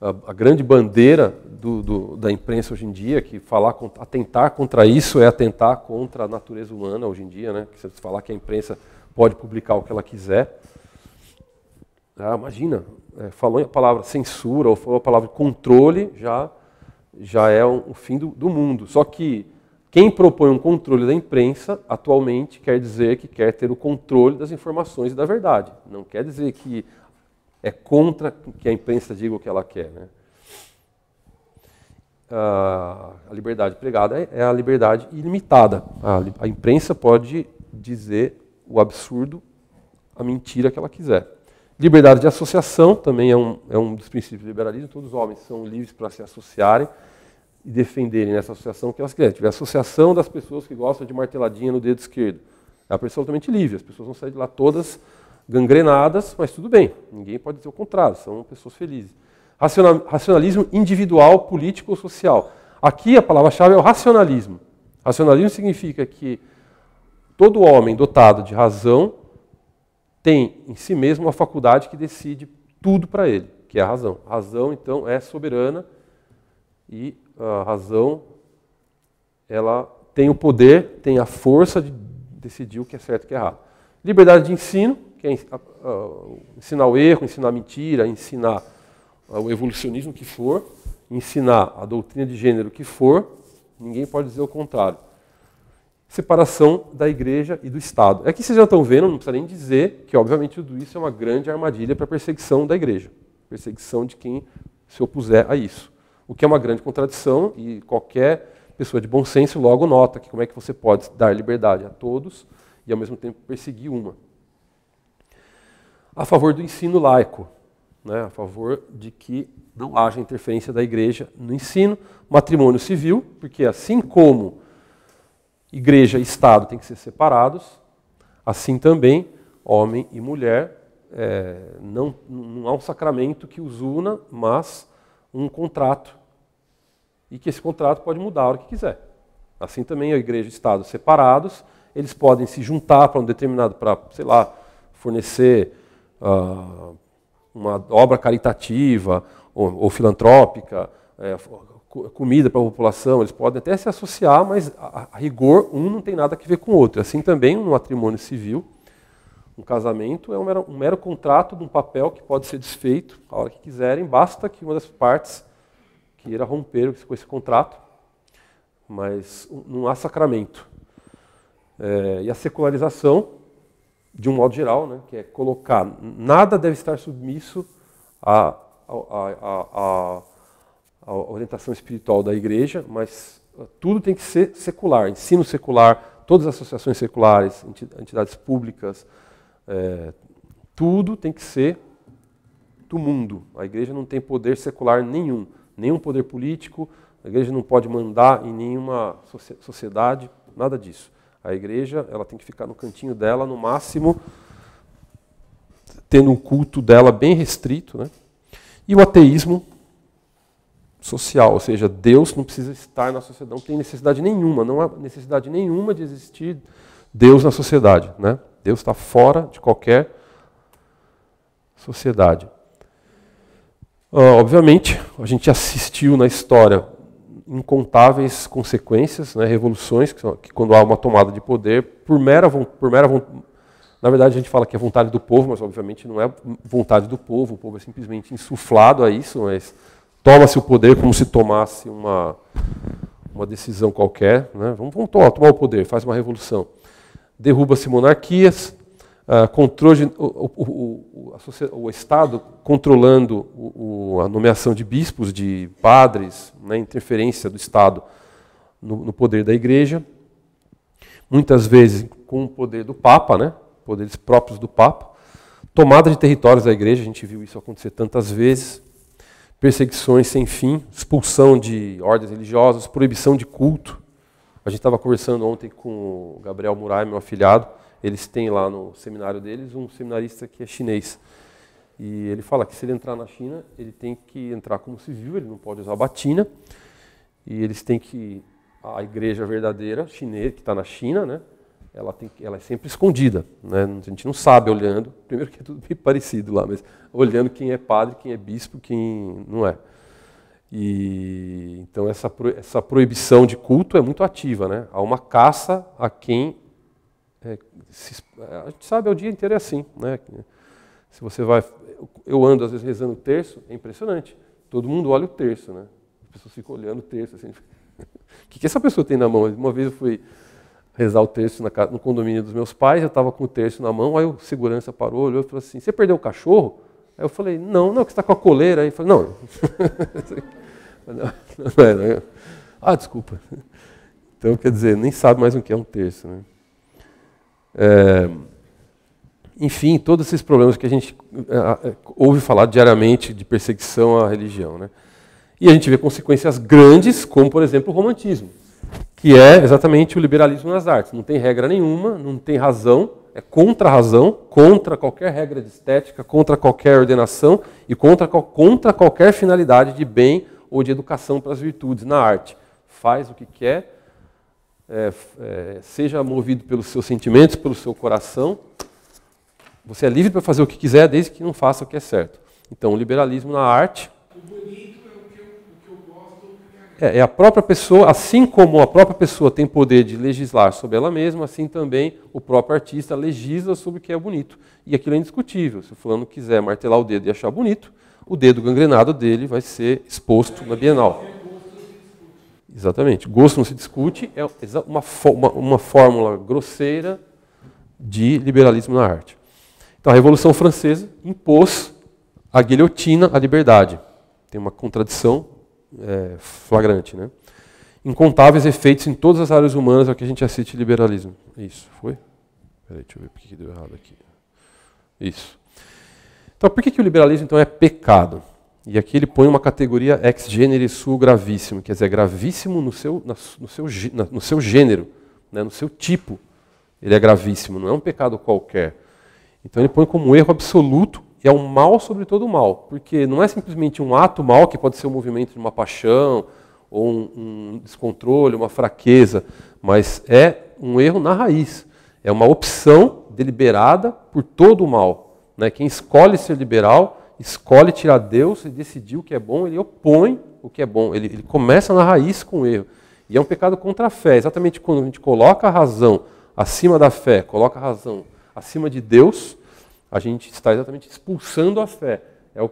a, a, grande bandeira do, do, da imprensa hoje em dia, que falar atentar contra isso é atentar contra a natureza humana hoje em dia, né? se falar que a imprensa pode publicar o que ela quiser. Ah, imagina, é, falou a palavra censura ou falou a palavra controle, já, já é o, o fim do, do mundo. Só que quem propõe um controle da imprensa, atualmente, quer dizer que quer ter o controle das informações e da verdade. Não quer dizer que é contra que a imprensa diga o que ela quer. Né? Ah, a liberdade pregada é, é a liberdade ilimitada. A, a imprensa pode dizer o absurdo, a mentira que ela quiser. Liberdade de associação também é um, é um dos princípios do liberalismo. Todos os homens são livres para se associarem e defenderem nessa associação que elas querem. Tiver associação das pessoas que gostam de marteladinha no dedo esquerdo. É absolutamente livre. As pessoas vão sair de lá todas gangrenadas, mas tudo bem. Ninguém pode dizer o contrário. São pessoas felizes. Racionalismo individual, político ou social. Aqui a palavra-chave é o racionalismo. Racionalismo significa que todo homem dotado de razão tem em si mesmo uma faculdade que decide tudo para ele, que é a razão. A razão, então, é soberana e a razão ela tem o poder, tem a força de decidir o que é certo e o que é errado. Liberdade de ensino, que é ensinar o erro, ensinar a mentira, ensinar ah, o evolucionismo que for, ensinar a doutrina de gênero que for, ninguém pode dizer o contrário separação da igreja e do Estado. É que vocês já estão vendo, não precisa nem dizer que, obviamente, tudo isso é uma grande armadilha para a perseguição da igreja, perseguição de quem se opuser a isso. O que é uma grande contradição e qualquer pessoa de bom senso logo nota que como é que você pode dar liberdade a todos e ao mesmo tempo perseguir uma. A favor do ensino laico, né, a favor de que não haja interferência da igreja no ensino, matrimônio civil, porque assim como Igreja e Estado têm que ser separados, assim também homem e mulher. É, não, não há um sacramento que os una, mas um contrato. E que esse contrato pode mudar a hora que quiser. Assim também a igreja e o Estado separados, eles podem se juntar para um determinado, para, sei lá, fornecer uh, uma obra caritativa ou, ou filantrópica, é, comida para a população, eles podem até se associar, mas a, a, rigor um não tem nada a ver com o outro. Assim também um matrimônio civil, um casamento é um mero, um mero contrato de um papel que pode ser desfeito a hora que quiserem, basta que uma das partes queira romper com esse contrato, mas não há sacramento. É, e a secularização, de um modo geral, né, que é colocar nada deve estar submisso a, a, a, a a orientação espiritual da igreja, mas ah, tudo tem que ser secular, ensino secular, todas as associações seculares, entidades públicas, é, tudo tem que ser do mundo. A igreja não tem poder secular nenhum, nenhum poder político, a igreja não pode mandar em nenhuma sociedade, nada disso. A igreja ela tem que ficar no cantinho dela, no máximo, tendo um culto dela bem restrito. Né? E o ateísmo social, ou seja, Deus não precisa estar na sociedade, não tem necessidade nenhuma, não há necessidade nenhuma de existir Deus na sociedade. Né? Deus está fora de qualquer sociedade. Uh, obviamente, a gente assistiu na história incontáveis consequências, né, revoluções, que, são, que, quando há uma tomada de poder, por mera, por mera na verdade a gente fala que é vontade do povo, mas obviamente não é vontade do povo, o povo é simplesmente insuflado a isso, mas toma-se o poder como se tomasse uma, uma decisão qualquer. Né? Vamos, vamos tomar, tomar, o poder, faz uma revolução. Derruba-se monarquias, uh, controle, o, o, o, o, Estado controlando a nomeação de bispos, de padres, né? interferência do Estado no, no poder da igreja. Muitas vezes com o poder do Papa, né? poderes próprios do Papa. Tomada de territórios da igreja, a gente viu isso acontecer tantas vezes perseguições sem fim, expulsão de ordens religiosas, proibição de culto. A gente estava conversando ontem com o Gabriel Murai, meu afilhado. Eles têm lá no seminário deles um seminarista que é chinês. E ele fala que se ele entrar na China, ele tem que entrar como civil, ele não pode usar batina. E eles têm que. A igreja verdadeira chinesa, que está na China, né? ela, tem, ela é sempre escondida. Né? A gente não sabe olhando, primeiro que é tudo bem parecido lá, mas olhando quem é padre, quem é bispo, quem não é. E, então essa, pro, essa proibição de culto é muito ativa. Né? Há uma caça a quem. É, se, a gente sabe, o dia inteiro é assim. Né? Se você vai. Eu ando às vezes rezando o terço, é impressionante. Todo mundo olha o terço, né? As pessoas ficam olhando o terço. Assim. o que, que essa pessoa tem na mão? Uma vez eu fui rezar o terço no condomínio dos meus pais, eu estava com o terço na mão, aí o segurança parou, olhou e falou assim, você perdeu o cachorro? Aí eu falei, não, não, que está com a coleira. Aí ele falou, não. não, não, não Ah, desculpa. Então, quer dizer, nem sabe mais o que é um terço. Né? É, enfim, todos esses problemas que a gente é, é, ouve falar diariamente de perseguição à religião. Né? E a gente vê consequências grandes, como, por exemplo, o romantismo que é exatamente o liberalismo nas artes. Não tem regra nenhuma, não tem razão, é contra a razão, contra qualquer regra de estética, contra qualquer ordenação e contra, contra qualquer finalidade de bem ou de educação para as virtudes na arte. Faz o que quer, é, é, seja movido pelos seus sentimentos, pelo seu coração. Você é livre para fazer o que quiser, desde que não faça o que é certo. Então, o liberalismo na arte. O bonito é, é a própria pessoa, assim como a própria pessoa tem poder de legislar sobre ela mesma, assim também o próprio artista legisla sobre o que é bonito. E aquilo é indiscutível. Se o fulano quiser martelar o dedo e achar bonito, o dedo gangrenado dele vai ser exposto na Bienal. Exatamente. Gosto não se discute é uma, uma, uma fórmula grosseira de liberalismo na arte. Então, a Revolução Francesa impôs a guilhotina à liberdade. Tem uma contradição é, flagrante. Né? Incontáveis efeitos em todas as áreas humanas ao é que a gente assiste liberalismo. Isso, foi? Peraí, deixa eu ver por que deu errado aqui. Isso. Então, por que, que o liberalismo então é pecado? E aqui ele põe uma categoria ex genere su gravíssimo, quer dizer, é gravíssimo no seu, no seu, no seu gênero, né, no seu tipo. Ele é gravíssimo, não é um pecado qualquer. Então ele põe como erro absoluto que é um mal sobre todo o mal, porque não é simplesmente um ato mal, que pode ser um movimento de uma paixão, ou um, um descontrole, uma fraqueza, mas é um erro na raiz. É uma opção deliberada por todo o mal. Né? Quem escolhe ser liberal, escolhe tirar Deus e decidir o que é bom, ele opõe o que é bom. Ele, ele começa na raiz com o erro. E é um pecado contra a fé. Exatamente quando a gente coloca a razão acima da fé, coloca a razão acima de Deus, a gente está exatamente expulsando a fé é o,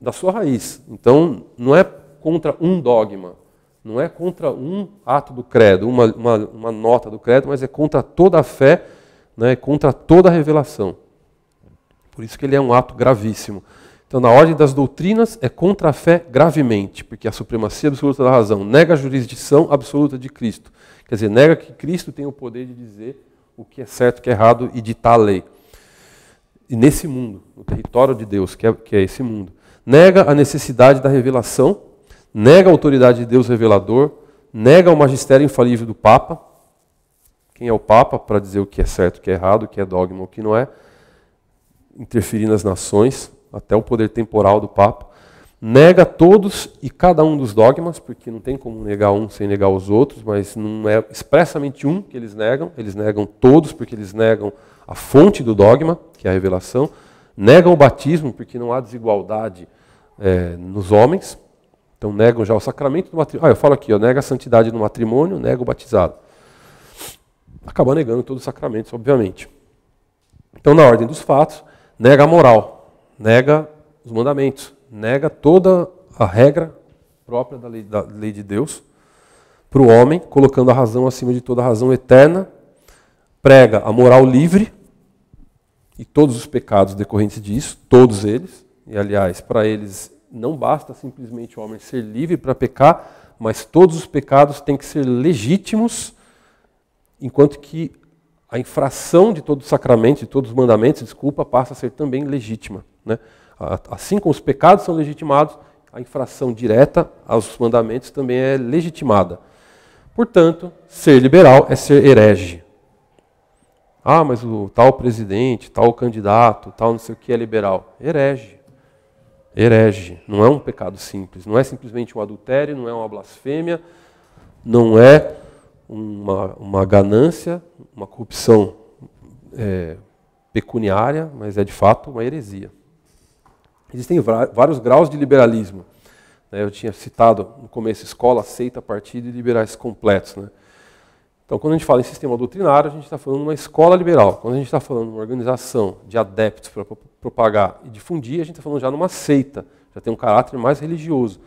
da sua raiz. Então, não é contra um dogma, não é contra um ato do credo, uma, uma, uma nota do credo, mas é contra toda a fé, né, contra toda a revelação. Por isso que ele é um ato gravíssimo. Então, na ordem das doutrinas, é contra a fé gravemente, porque a supremacia absoluta da razão nega a jurisdição absoluta de Cristo. Quer dizer, nega que Cristo tem o poder de dizer o que é certo, o que é errado e ditar a lei nesse mundo, no território de Deus, que é, que é esse mundo. Nega a necessidade da revelação, nega a autoridade de Deus revelador, nega o magistério infalível do Papa. Quem é o Papa para dizer o que é certo, o que é errado, o que é dogma, o que não é? Interferir nas nações, até o poder temporal do Papa. Nega todos e cada um dos dogmas, porque não tem como negar um sem negar os outros, mas não é expressamente um que eles negam, eles negam todos porque eles negam a fonte do dogma, que é a revelação, negam o batismo, porque não há desigualdade é, nos homens, então negam já o sacramento do matrimônio. Ah, eu falo aqui, nega a santidade do matrimônio, nega o batizado. Acaba negando todos os sacramentos, obviamente. Então, na ordem dos fatos, nega a moral, nega os mandamentos, nega toda a regra própria da lei, da lei de Deus para o homem, colocando a razão acima de toda a razão eterna, prega a moral livre, e todos os pecados decorrentes disso, todos eles. E aliás, para eles não basta simplesmente o homem ser livre para pecar, mas todos os pecados têm que ser legítimos, enquanto que a infração de todo o sacramento, de todos os mandamentos, desculpa, passa a ser também legítima. Né? Assim como os pecados são legitimados, a infração direta aos mandamentos também é legitimada. Portanto, ser liberal é ser herege. Ah, mas o tal presidente, tal candidato, tal não sei o que é liberal. Herege. Herege. Não é um pecado simples. Não é simplesmente um adultério, não é uma blasfêmia, não é uma, uma ganância, uma corrupção é, pecuniária, mas é de fato uma heresia. Existem vários graus de liberalismo. Né? Eu tinha citado no começo escola, seita, partido e liberais completos. Né? Então, quando a gente fala em sistema doutrinário, a gente está falando de uma escola liberal. Quando a gente está falando de uma organização de adeptos para propagar e difundir, a gente está falando já numa seita, já tem um caráter mais religioso.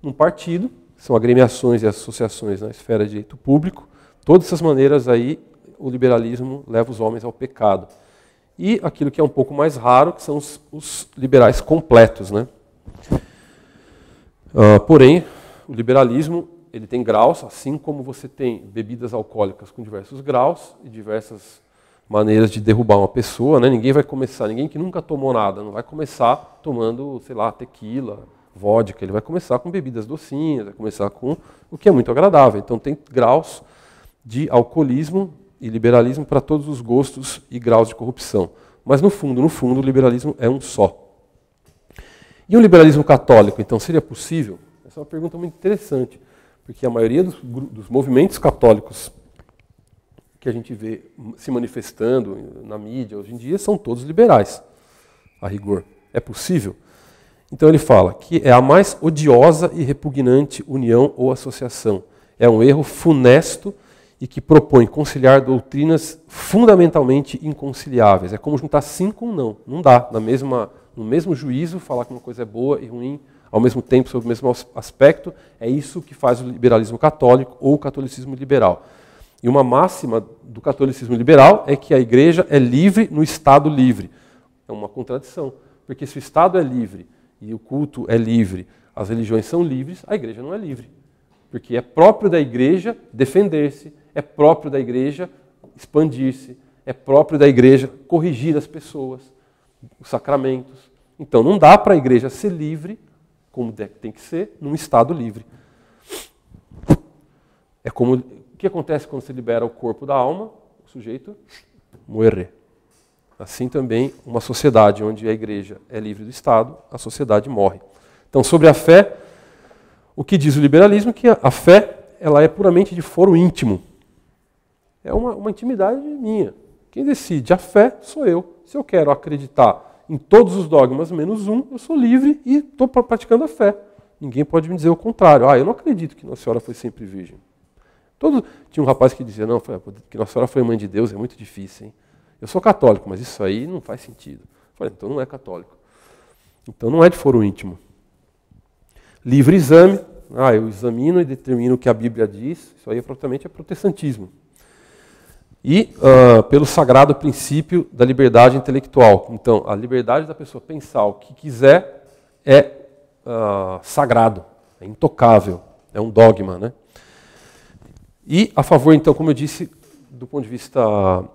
Num partido, são agremiações e associações na esfera de direito público. Todas essas maneiras aí, o liberalismo leva os homens ao pecado. E aquilo que é um pouco mais raro, que são os, os liberais completos. Né? Uh, porém, o liberalismo ele tem graus, assim como você tem bebidas alcoólicas com diversos graus e diversas maneiras de derrubar uma pessoa, né? Ninguém vai começar, ninguém que nunca tomou nada, não vai começar tomando, sei lá, tequila, vodka, ele vai começar com bebidas docinhas, vai começar com o que é muito agradável. Então tem graus de alcoolismo e liberalismo para todos os gostos e graus de corrupção. Mas no fundo, no fundo, o liberalismo é um só. E um liberalismo católico, então, seria possível? Essa é uma pergunta muito interessante porque a maioria dos, dos movimentos católicos que a gente vê se manifestando na mídia hoje em dia são todos liberais, a rigor. É possível? Então ele fala que é a mais odiosa e repugnante união ou associação. É um erro funesto e que propõe conciliar doutrinas fundamentalmente inconciliáveis. É como juntar sim com não. Não dá, na mesma, no mesmo juízo, falar que uma coisa é boa e ruim, ao mesmo tempo, sob o mesmo aspecto, é isso que faz o liberalismo católico ou o catolicismo liberal. E uma máxima do catolicismo liberal é que a igreja é livre no Estado livre. É uma contradição, porque se o Estado é livre e o culto é livre, as religiões são livres, a igreja não é livre. Porque é próprio da igreja defender-se, é próprio da igreja expandir-se, é próprio da igreja corrigir as pessoas, os sacramentos. Então não dá para a igreja ser livre como é que tem que ser, num Estado livre. É como o que acontece quando se libera o corpo da alma, o sujeito morre. Assim também, uma sociedade onde a igreja é livre do Estado, a sociedade morre. Então, sobre a fé, o que diz o liberalismo é que a fé ela é puramente de foro íntimo. É uma, uma intimidade minha. Quem decide a fé sou eu. Se eu quero acreditar em todos os dogmas menos um, eu sou livre e estou praticando a fé. Ninguém pode me dizer o contrário. Ah, eu não acredito que Nossa Senhora foi sempre virgem. Todo... Tinha um rapaz que dizia, não, que Nossa Senhora foi mãe de Deus é muito difícil, hein? Eu sou católico, mas isso aí não faz sentido. Eu falei, então não é católico. Então não é de foro íntimo. Livre exame, ah, eu examino e determino o que a Bíblia diz, isso aí é propriamente é protestantismo e uh, pelo sagrado princípio da liberdade intelectual. Então, a liberdade da pessoa pensar o que quiser é uh, sagrado, é intocável, é um dogma. Né? E a favor, então, como eu disse, do ponto de vista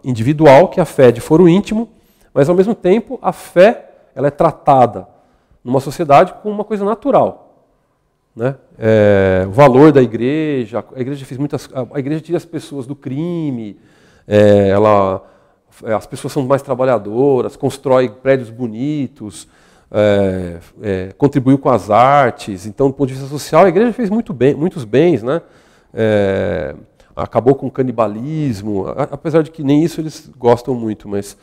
individual, que a fé é de foro íntimo, mas ao mesmo tempo a fé ela é tratada numa sociedade como uma coisa natural. Né? É, o valor da igreja, a igreja fez muitas, a igreja tira as pessoas do crime, é, ela, é, as pessoas são mais trabalhadoras, constrói prédios bonitos, é, é, contribuiu com as artes. Então, do ponto de vista social, a igreja fez muito bem, muitos bens, né? É, acabou com o canibalismo, apesar de que nem isso eles gostam muito, mas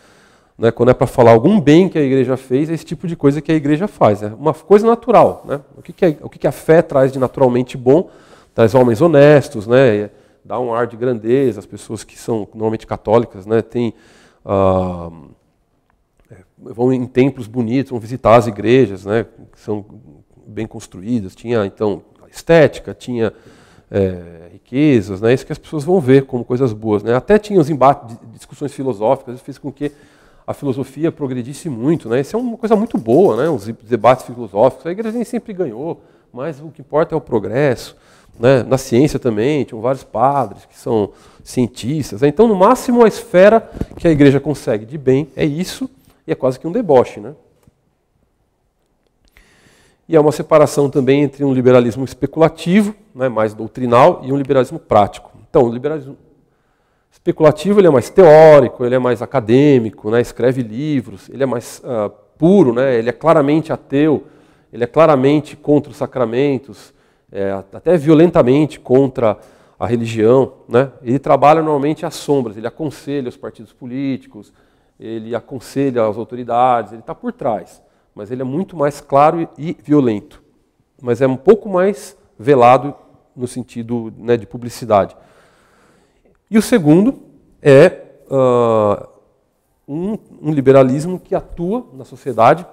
né, quando é para falar algum bem que a igreja fez, é esse tipo de coisa que a igreja faz. É uma coisa natural. Né? O, que, que, o que, que a fé traz de naturalmente bom? Traz homens honestos, né? dá um ar de grandeza, as pessoas que são normalmente católicas né, tem ah, é, vão em templos bonitos, vão visitar as igrejas, né, que são bem construídas, tinha então estética, tinha é, riquezas, né, isso que as pessoas vão ver como coisas boas. Né. Até tinha os embates, discussões filosóficas, isso fez com que a filosofia progredisse muito, né? Isso é uma coisa muito boa, né? Os debates filosóficos. A igreja nem sempre ganhou, mas o que importa é o progresso. Né? Na ciência também, tinham vários padres que são cientistas. Né? Então, no máximo, a esfera que a igreja consegue de bem é isso, e é quase que um deboche. Né? E há uma separação também entre um liberalismo especulativo, né, mais doutrinal, e um liberalismo prático. Então, o liberalismo especulativo ele é mais teórico, ele é mais acadêmico, né, escreve livros, ele é mais uh, puro, né, ele é claramente ateu, ele é claramente contra os sacramentos, é, até violentamente contra a religião. Né? Ele trabalha normalmente às sombras, ele aconselha os partidos políticos, ele aconselha as autoridades, ele está por trás, mas ele é muito mais claro e violento. Mas é um pouco mais velado no sentido né, de publicidade. E o segundo é uh, um, um liberalismo que atua na sociedade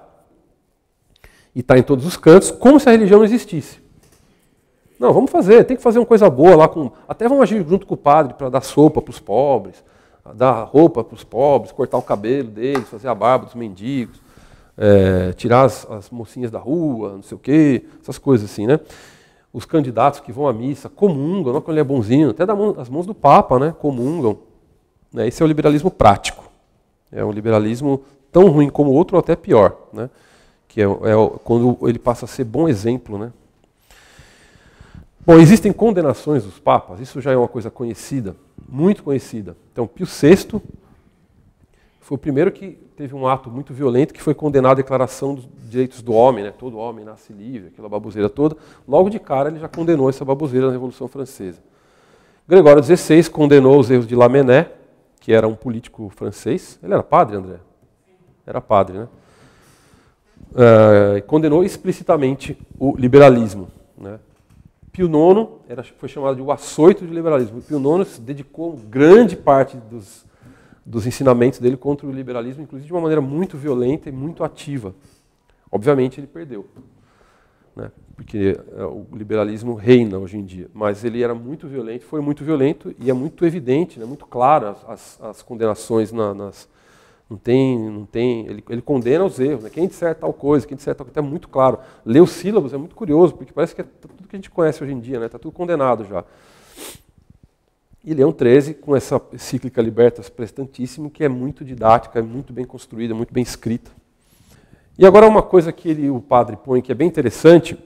e está em todos os cantos, como se a religião existisse. Não, vamos fazer, tem que fazer uma coisa boa lá com. Até vamos agir junto com o padre para dar sopa para os pobres, dar roupa para os pobres, cortar o cabelo deles, fazer a barba dos mendigos, é, tirar as, as mocinhas da rua, não sei o quê, essas coisas assim, né? Os candidatos que vão à missa comungam, não que ele é bonzinho, até das mãos do Papa, né? Comungam. Né? Esse é o liberalismo prático. É um liberalismo tão ruim como o outro, ou até pior, né? Que é, é quando ele passa a ser bom exemplo, né? Bom, existem condenações dos papas, isso já é uma coisa conhecida, muito conhecida. Então, Pio VI foi o primeiro que teve um ato muito violento que foi condenar a Declaração dos Direitos do Homem, né? todo homem nasce livre, aquela baboseira toda. Logo de cara, ele já condenou essa baboseira na Revolução Francesa. Gregório XVI condenou os erros de Lamennais, que era um político francês. Ele era padre, André? Era padre, né? Uh, condenou explicitamente o liberalismo. Né? Pio IX era, foi chamado de o açoito do liberalismo. Pio IX se dedicou grande parte dos, dos ensinamentos dele contra o liberalismo, inclusive de uma maneira muito violenta e muito ativa. Obviamente ele perdeu, né? porque é, o liberalismo reina hoje em dia, mas ele era muito violento, foi muito violento e é muito evidente, né? muito claro as, as, as condenações na, nas, não tem, não tem, ele, ele condena os erros. Né? Quem disser tal coisa, quem disser tal coisa, é muito claro. Ler os sílabos é muito curioso, porque parece que é tudo que a gente conhece hoje em dia, está né? Tá tudo condenado já. E Leão 13, com essa cíclica Libertas Prestantíssimo, que é muito didática, é muito bem construída, muito bem escrita. E agora uma coisa que ele, o padre põe que é bem interessante,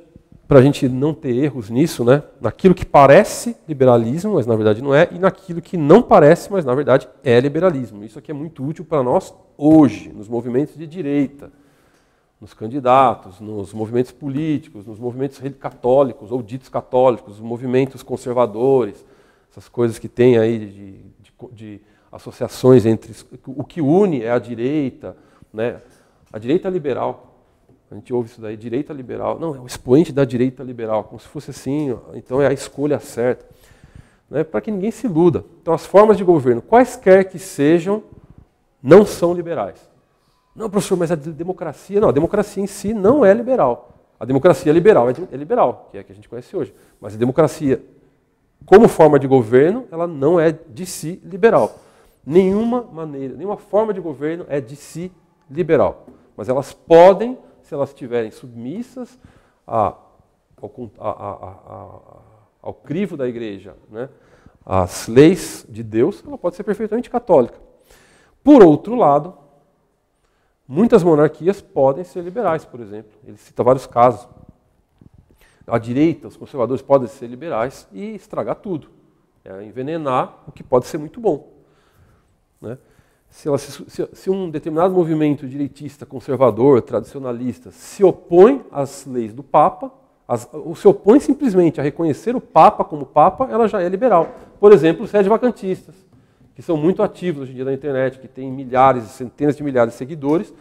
para a gente não ter erros nisso, né? naquilo que parece liberalismo, mas na verdade não é, e naquilo que não parece, mas na verdade é liberalismo. Isso aqui é muito útil para nós hoje, nos movimentos de direita, nos candidatos, nos movimentos políticos, nos movimentos católicos ou ditos católicos, movimentos conservadores, essas coisas que tem aí de, de, de associações entre. O que une é a direita, né? a direita liberal, a gente ouve isso daí, direita liberal. Não, é o expoente da direita liberal, como se fosse assim, então é a escolha certa. Né, Para que ninguém se iluda. Então, as formas de governo, quaisquer que sejam, não são liberais. Não, professor, mas a democracia. Não, a democracia em si não é liberal. A democracia liberal é, é liberal, que é a que a gente conhece hoje. Mas a democracia, como forma de governo, ela não é de si liberal. Nenhuma maneira, nenhuma forma de governo é de si liberal. Mas elas podem se elas estiverem submissas a, ao, a, ao, crivo da igreja, né, às leis de Deus, ela pode ser perfeitamente católica. Por outro lado, muitas monarquias podem ser liberais, por exemplo. Ele cita vários casos. A direita, os conservadores podem ser liberais e estragar tudo. É envenenar o que pode ser muito bom. Né? se, ela, se, se, um determinado movimento direitista, conservador, tradicionalista se opõe às leis do Papa, as, ou se opõe simplesmente a reconhecer o Papa como Papa, ela já é liberal. Por exemplo, sede vacantistas, que são muito ativos hoje em dia na internet, que têm milhares, centenas de milhares de seguidores,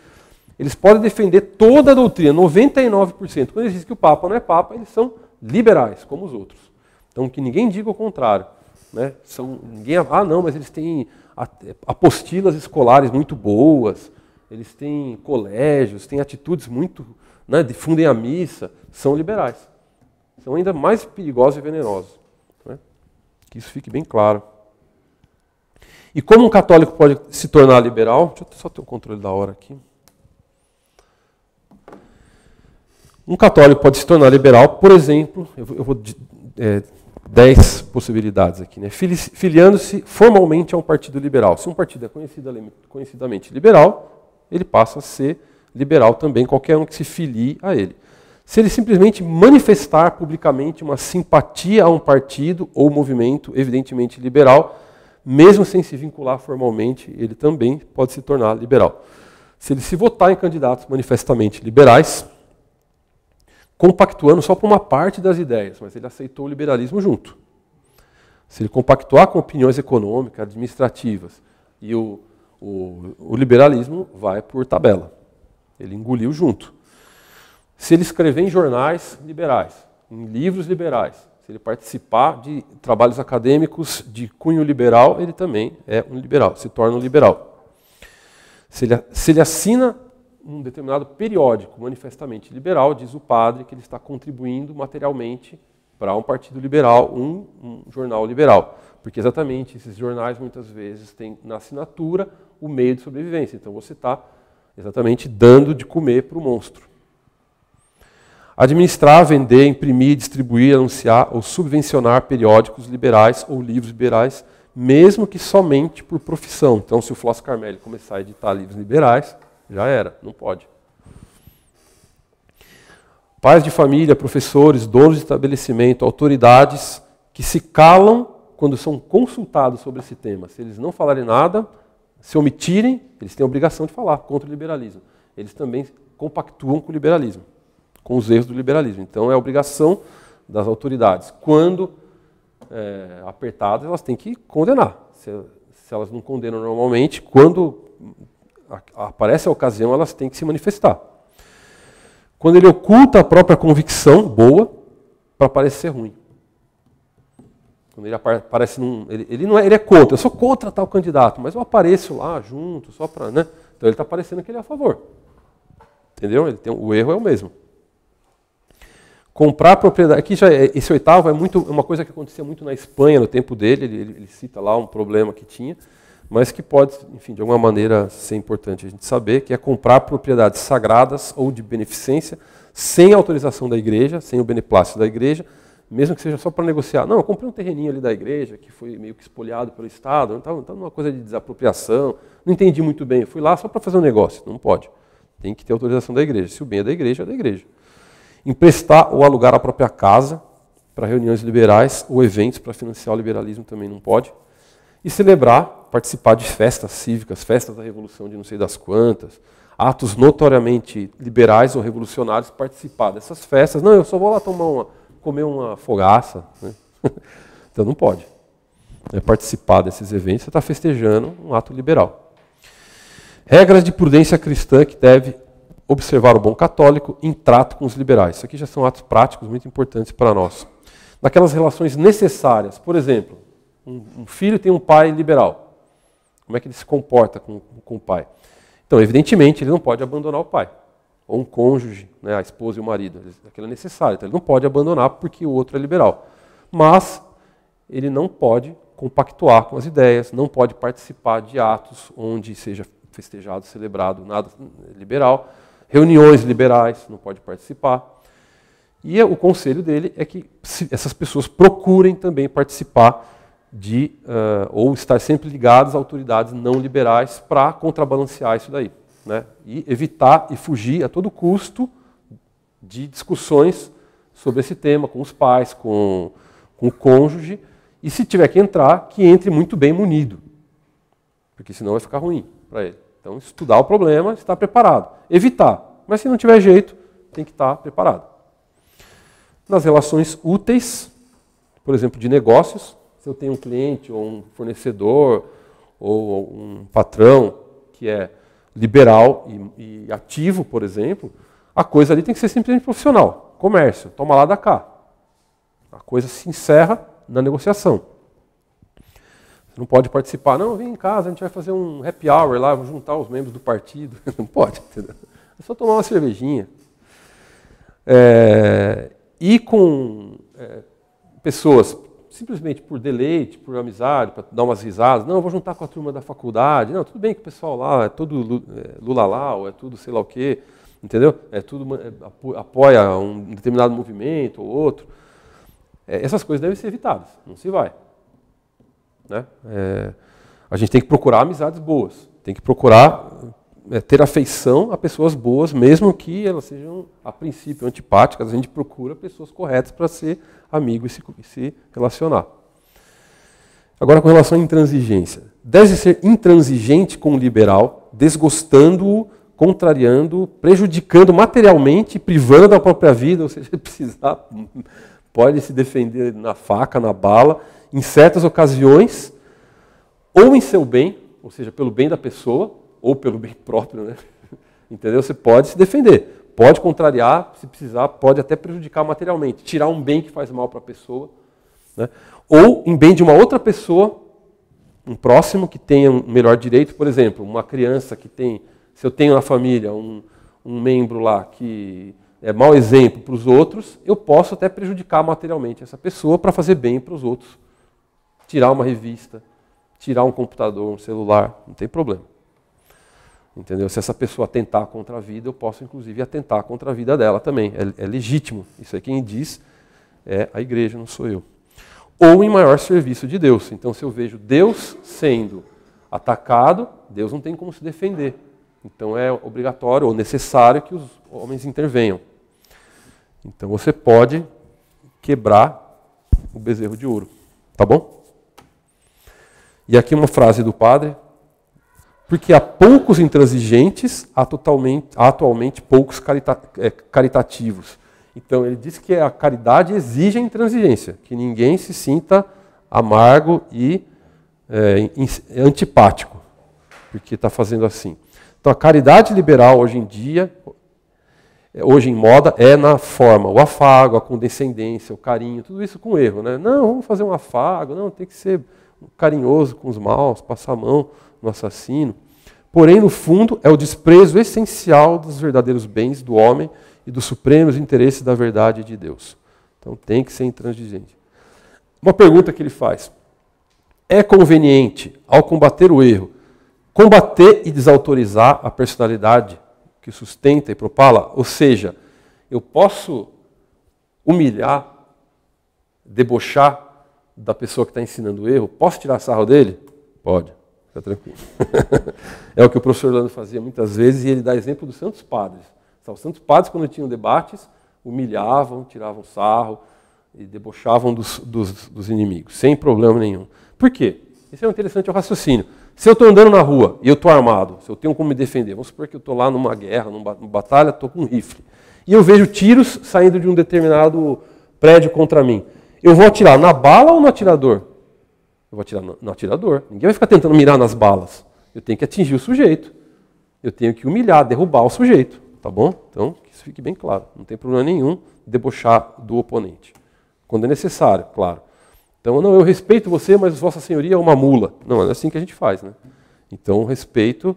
eles podem defender toda a doutrina, 99%. Quando eles dizem que o Papa não é Papa, eles são liberais, como os outros. Então, que ninguém diga o contrário. Né? São, ninguém, ah, não, mas eles têm apostilas escolares muito boas, eles têm colégios, têm atitudes muito. Né, difundem a missa, são liberais. São ainda mais perigosos e venenosos. Né? Que isso fique bem claro. E como um católico pode se tornar liberal? Deixa eu só ter o controle da hora aqui. Um católico pode se tornar liberal, por exemplo, eu vou, eu vou é, dez possibilidades aqui. Né? Filiando-se formalmente a um partido liberal. Se um partido é conhecidamente liberal, ele passa a ser liberal também, qualquer um que se filie a ele. Se ele simplesmente manifestar publicamente uma simpatia a um partido ou movimento evidentemente liberal, mesmo sem se vincular formalmente, ele também pode se tornar liberal. Se ele se votar em candidatos manifestamente liberais, compactuando só para uma parte das ideias, mas ele aceitou o liberalismo junto. Se ele compactuar com opiniões econômicas, administrativas, e o, o, o liberalismo vai por tabela. Ele engoliu junto. Se ele escrever em jornais liberais, em livros liberais, se ele participar de trabalhos acadêmicos de cunho liberal, ele também é um liberal, se torna um liberal. Se ele, se ele assina um determinado periódico manifestamente liberal, diz o padre que ele está contribuindo materialmente para um partido liberal, um, um, jornal liberal. Porque exatamente esses jornais muitas vezes têm na assinatura o meio de sobrevivência. Então você está exatamente dando de comer para o monstro. Administrar, vender, imprimir, distribuir, anunciar ou subvencionar periódicos liberais ou livros liberais, mesmo que somente por profissão. Então, se o Flávio Carmelo começar a editar livros liberais, já era, não pode. Pais de família, professores, donos de estabelecimento, autoridades que se calam quando são consultados sobre esse tema. Se eles não falarem nada, se omitirem, eles têm a obrigação de falar contra o liberalismo. Eles também compactuam com o liberalismo, com os erros do liberalismo. Então é a obrigação das autoridades. Quando é, apertadas, elas têm que condenar. Se, se elas não condenam normalmente, quando aparece a ocasião, elas têm que se manifestar. Quando ele oculta a própria convicção boa para parecer ruim. Quando ele aparece num. Ele, ele, não é, ele é contra, eu sou contra tal candidato, mas eu apareço lá junto, só para. Né? Então ele está parecendo que ele é a favor. Entendeu? Ele tem, o erro é o mesmo. Comprar propriedade. Aqui já é, esse oitavo é muito uma coisa que acontecia muito na Espanha no tempo dele. Ele, ele, ele cita lá um problema que tinha mas que pode, enfim, de alguma maneira ser importante a gente saber, que é comprar propriedades sagradas ou de beneficência sem autorização da igreja, sem o beneplácito da igreja, mesmo que seja só para negociar. Não, eu comprei um terreninho ali da igreja que foi meio que espoliado pelo Estado, então estava numa coisa de desapropriação, não entendi muito bem, eu fui lá só para fazer um negócio. Não pode. Tem que ter autorização da igreja. Se o bem é da igreja, é da igreja. Emprestar ou alugar a própria casa para reuniões liberais ou eventos para financiar o liberalismo também não pode. E celebrar participar de festas cívicas, festas da Revolução de não sei das quantas, atos notoriamente liberais ou revolucionários, participar dessas festas. Não, eu só vou lá tomar uma, comer uma fogaça. Né? então não pode. É participar desses eventos, você está festejando um ato liberal. Regras de prudência cristã que deve observar o bom católico em trato com os liberais. Isso aqui já são atos práticos muito importantes para nós. Daquelas relações necessárias. Por exemplo, um, filho tem um pai liberal. Como é que ele se comporta com, com o pai? Então, evidentemente, ele não pode abandonar o pai. Ou um cônjuge, né, a esposa e o marido. Aquilo é necessário. Então, ele não pode abandonar porque o outro é liberal. Mas ele não pode compactuar com as ideias, não pode participar de atos onde seja festejado, celebrado, nada liberal, reuniões liberais, não pode participar. E o conselho dele é que essas pessoas procurem também participar de uh, ou estar sempre ligados a autoridades não liberais para contrabalancear isso daí, né? E evitar e fugir a todo custo de discussões sobre esse tema com os pais, com, com o cônjuge, e se tiver que entrar, que entre muito bem munido, porque senão vai ficar ruim para ele. Então, estudar o problema, estar preparado, evitar, mas se não tiver jeito, tem que estar preparado. Nas relações úteis, por exemplo, de negócios, se eu tenho um cliente ou um fornecedor ou um patrão que é liberal e, e ativo, por exemplo, a coisa ali tem que ser simplesmente profissional. Comércio, toma lá da cá. A coisa se encerra na negociação. Você não pode participar. Não, vem em casa, a gente vai fazer um happy hour lá, vou juntar os membros do partido. Não pode, entendeu? É só tomar uma cervejinha. É, e com é, pessoas simplesmente por deleite, por amizade, para dar umas risadas. Não, vou juntar com a turma da faculdade. Não, tudo bem que o pessoal lá é tudo é, Lula ou é tudo sei lá o quê, entendeu? É tudo é, apoia um determinado movimento ou outro. É, essas coisas devem ser evitadas, não se vai. Né? É, a gente tem que procurar amizades boas, tem que procurar é, ter afeição a pessoas boas, mesmo que elas sejam, a princípio, antipáticas. A gente procura pessoas corretas para ser amigo e se, se relacionar. Agora, com relação à intransigência. Deve ser intransigente com o liberal, desgostando-o, contrariando-o, prejudicando materialmente, privando da própria vida, ou seja, precisar, pode se defender na faca, na bala, em certas ocasiões, ou em seu bem, ou seja, pelo bem da pessoa, ou pelo bem próprio, né? Entendeu? Você pode se defender, pode contrariar, se precisar, pode até prejudicar materialmente, tirar um bem que faz mal para a pessoa, né? ou em bem de uma outra pessoa, um próximo que tenha um melhor direito, por exemplo, uma criança que tem, se eu tenho na família um, um membro lá que é mau exemplo para os outros, eu posso até prejudicar materialmente essa pessoa para fazer bem para os outros. Tirar uma revista, tirar um computador, um celular, não tem problema. Entendeu? Se essa pessoa atentar contra a vida, eu posso inclusive atentar contra a vida dela também. É, é legítimo. Isso é quem diz é a igreja, não sou eu. Ou em maior serviço de Deus. Então, se eu vejo Deus sendo atacado, Deus não tem como se defender. Então, é obrigatório ou necessário que os homens intervenham. Então, você pode quebrar o bezerro de ouro. Tá bom? E aqui uma frase do padre porque há poucos intransigentes, há, totalmente, há atualmente poucos carita, é, caritativos. Então, ele diz que a caridade exige a intransigência, que ninguém se sinta amargo e é, antipático, porque está fazendo assim. Então, a caridade liberal hoje em dia, é, hoje em moda, é na forma, o afago, a condescendência, o carinho, tudo isso com erro. Né? Não, vamos fazer um afago, não, tem que ser carinhoso com os maus, passar a mão no assassino, porém, no fundo, é o desprezo essencial dos verdadeiros bens do homem e dos supremos interesses da verdade de Deus. Então tem que ser intransigente. Uma pergunta que ele faz: é conveniente, ao combater o erro, combater e desautorizar a personalidade que sustenta e propala? Ou seja, eu posso humilhar, debochar da pessoa que está ensinando o erro? Posso tirar sarro dele? Pode. Fica tranquilo. é o que o professor Orlando fazia muitas vezes e ele dá exemplo dos santos padres. Os santos padres, quando tinham debates, humilhavam, tiravam sarro e debochavam dos, dos, dos inimigos, sem problema nenhum. Por quê? Isso é um interessante raciocínio. Se eu estou andando na rua e eu estou armado, se eu tenho como me defender, vamos supor que eu estou lá numa guerra, numa, numa batalha, estou com um rifle, e eu vejo tiros saindo de um determinado prédio contra mim. Eu vou atirar na bala ou no atirador? Eu vou atirar no, no atirador. Ninguém vai ficar tentando mirar nas balas. Eu tenho que atingir o sujeito. Eu tenho que humilhar, derrubar o sujeito. Tá bom? Então, que isso fique bem claro. Não tem problema nenhum debochar do oponente. Quando é necessário, claro. Então, não, eu respeito você, mas Vossa Senhoria é uma mula. Não, é assim que a gente faz, né? Então, respeito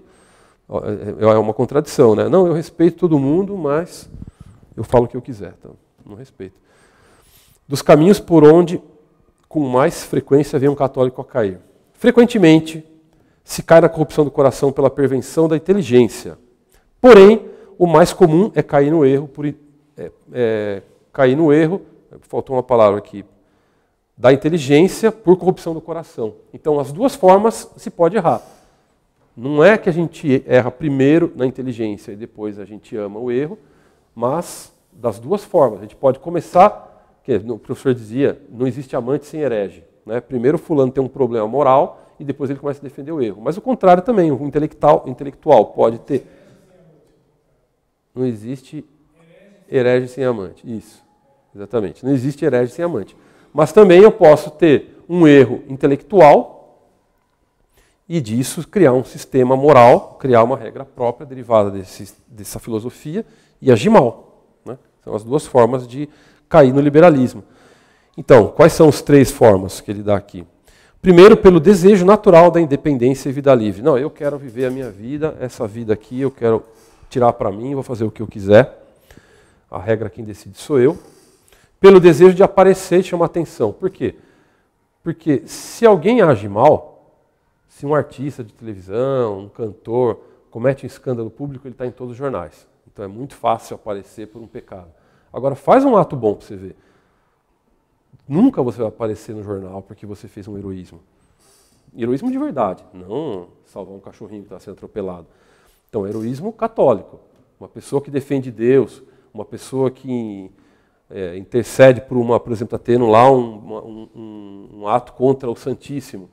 é, é, é uma contradição, né? Não, eu respeito todo mundo, mas eu falo o que eu quiser. Então, não respeito. Dos caminhos por onde com mais frequência vem um católico a cair. Frequentemente, se cai na corrupção do coração pela prevenção da inteligência. Porém, o mais comum é cair no erro por, é, é, cair no erro, faltou uma palavra aqui, da inteligência por corrupção do coração. Então, as duas formas se pode errar. Não é que a gente erra primeiro na inteligência e depois a gente ama o erro, mas das duas formas. A gente pode começar o professor dizia, não existe amante sem herege. Né? Primeiro fulano tem um problema moral e depois ele começa a defender o erro. Mas o contrário também, o intelectual, intelectual pode ter. Não existe herege sem amante. Isso, exatamente. Não existe herege sem amante. Mas também eu posso ter um erro intelectual e disso criar um sistema moral, criar uma regra própria derivada desse, dessa filosofia e agir mal. Né? São as duas formas de cair no liberalismo. Então, quais são os três formas que ele dá aqui? Primeiro, pelo desejo natural da independência e vida livre. Não, eu quero viver a minha vida, essa vida aqui eu quero tirar para mim, vou fazer o que eu quiser. A regra quem decide sou eu. Pelo desejo de aparecer e chamar atenção. Por quê? Porque se alguém age mal, se um artista de televisão, um cantor comete um escândalo público, ele está em todos os jornais. Então é muito fácil aparecer por um pecado. Agora faz um ato bom para você ver. Nunca você vai aparecer no jornal porque você fez um heroísmo. Heroísmo de verdade, não salvar um cachorrinho que está sendo atropelado. Então, heroísmo católico. Uma pessoa que defende Deus, uma pessoa que é, intercede por uma, por exemplo, está tendo lá um, um, um ato contra o Santíssimo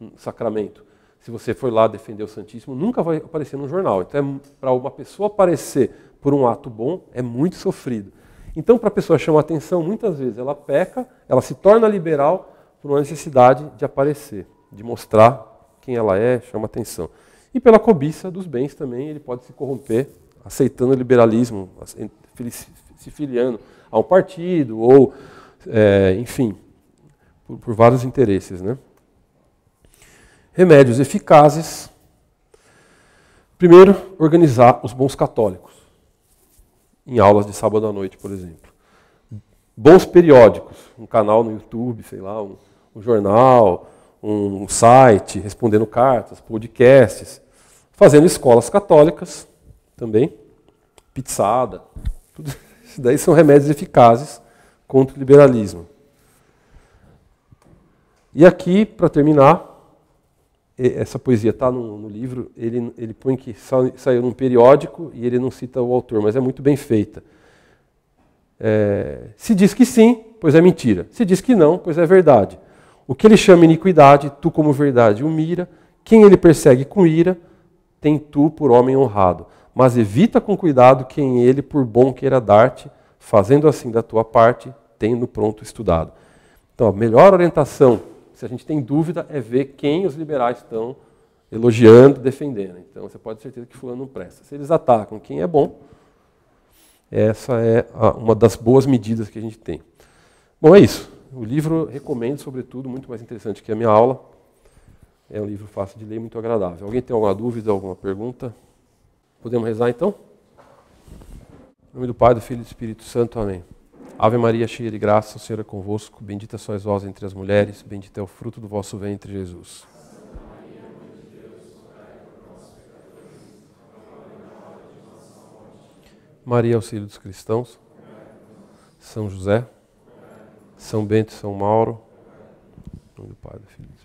um Sacramento. Se você for lá defender o Santíssimo, nunca vai aparecer no jornal. Então, é, para uma pessoa aparecer por um ato bom, é muito sofrido. Então, para a pessoa chamar atenção, muitas vezes ela peca, ela se torna liberal por uma necessidade de aparecer, de mostrar quem ela é, chama atenção. E pela cobiça dos bens também, ele pode se corromper, aceitando o liberalismo, se filiando a um partido, ou, é, enfim, por, por vários interesses. Né? Remédios eficazes. Primeiro, organizar os bons católicos em aulas de sábado à noite, por exemplo. Bons periódicos, um canal no YouTube, sei lá, um, um jornal, um site, respondendo cartas, podcasts, fazendo escolas católicas também, pizzada. Tudo isso daí são remédios eficazes contra o liberalismo. E aqui, para terminar, essa poesia está no, no, livro, ele, ele põe que sa, saiu num periódico e ele não cita o autor, mas é muito bem feita. É, se diz que sim, pois é mentira. Se diz que não, pois é verdade. O que ele chama iniquidade, tu como verdade o mira. Quem ele persegue com ira, tem tu por homem honrado. Mas evita com cuidado quem ele por bom queira dar-te, fazendo assim da tua parte, tendo pronto estudado. Então, a melhor orientação se a gente tem dúvida, é ver quem os liberais estão elogiando, defendendo. Então você pode ter certeza que fulano não presta. Se eles atacam quem é bom, essa é a, uma das boas medidas que a gente tem. Bom, é isso. O livro recomendo, sobretudo, muito mais interessante que a minha aula. É um livro fácil de ler, muito agradável. Alguém tem alguma dúvida, alguma pergunta? Podemos rezar então? Em nome do Pai, do Filho e do Espírito Santo. Amém. Ave Maria, cheia de graça, o Senhor é convosco. Bendita sois vós entre as mulheres, bendito é o fruto do vosso ventre, Jesus. Maria, auxílio dos cristãos. São José. São Bento, São Mauro. Em nome do Pai, do Filho.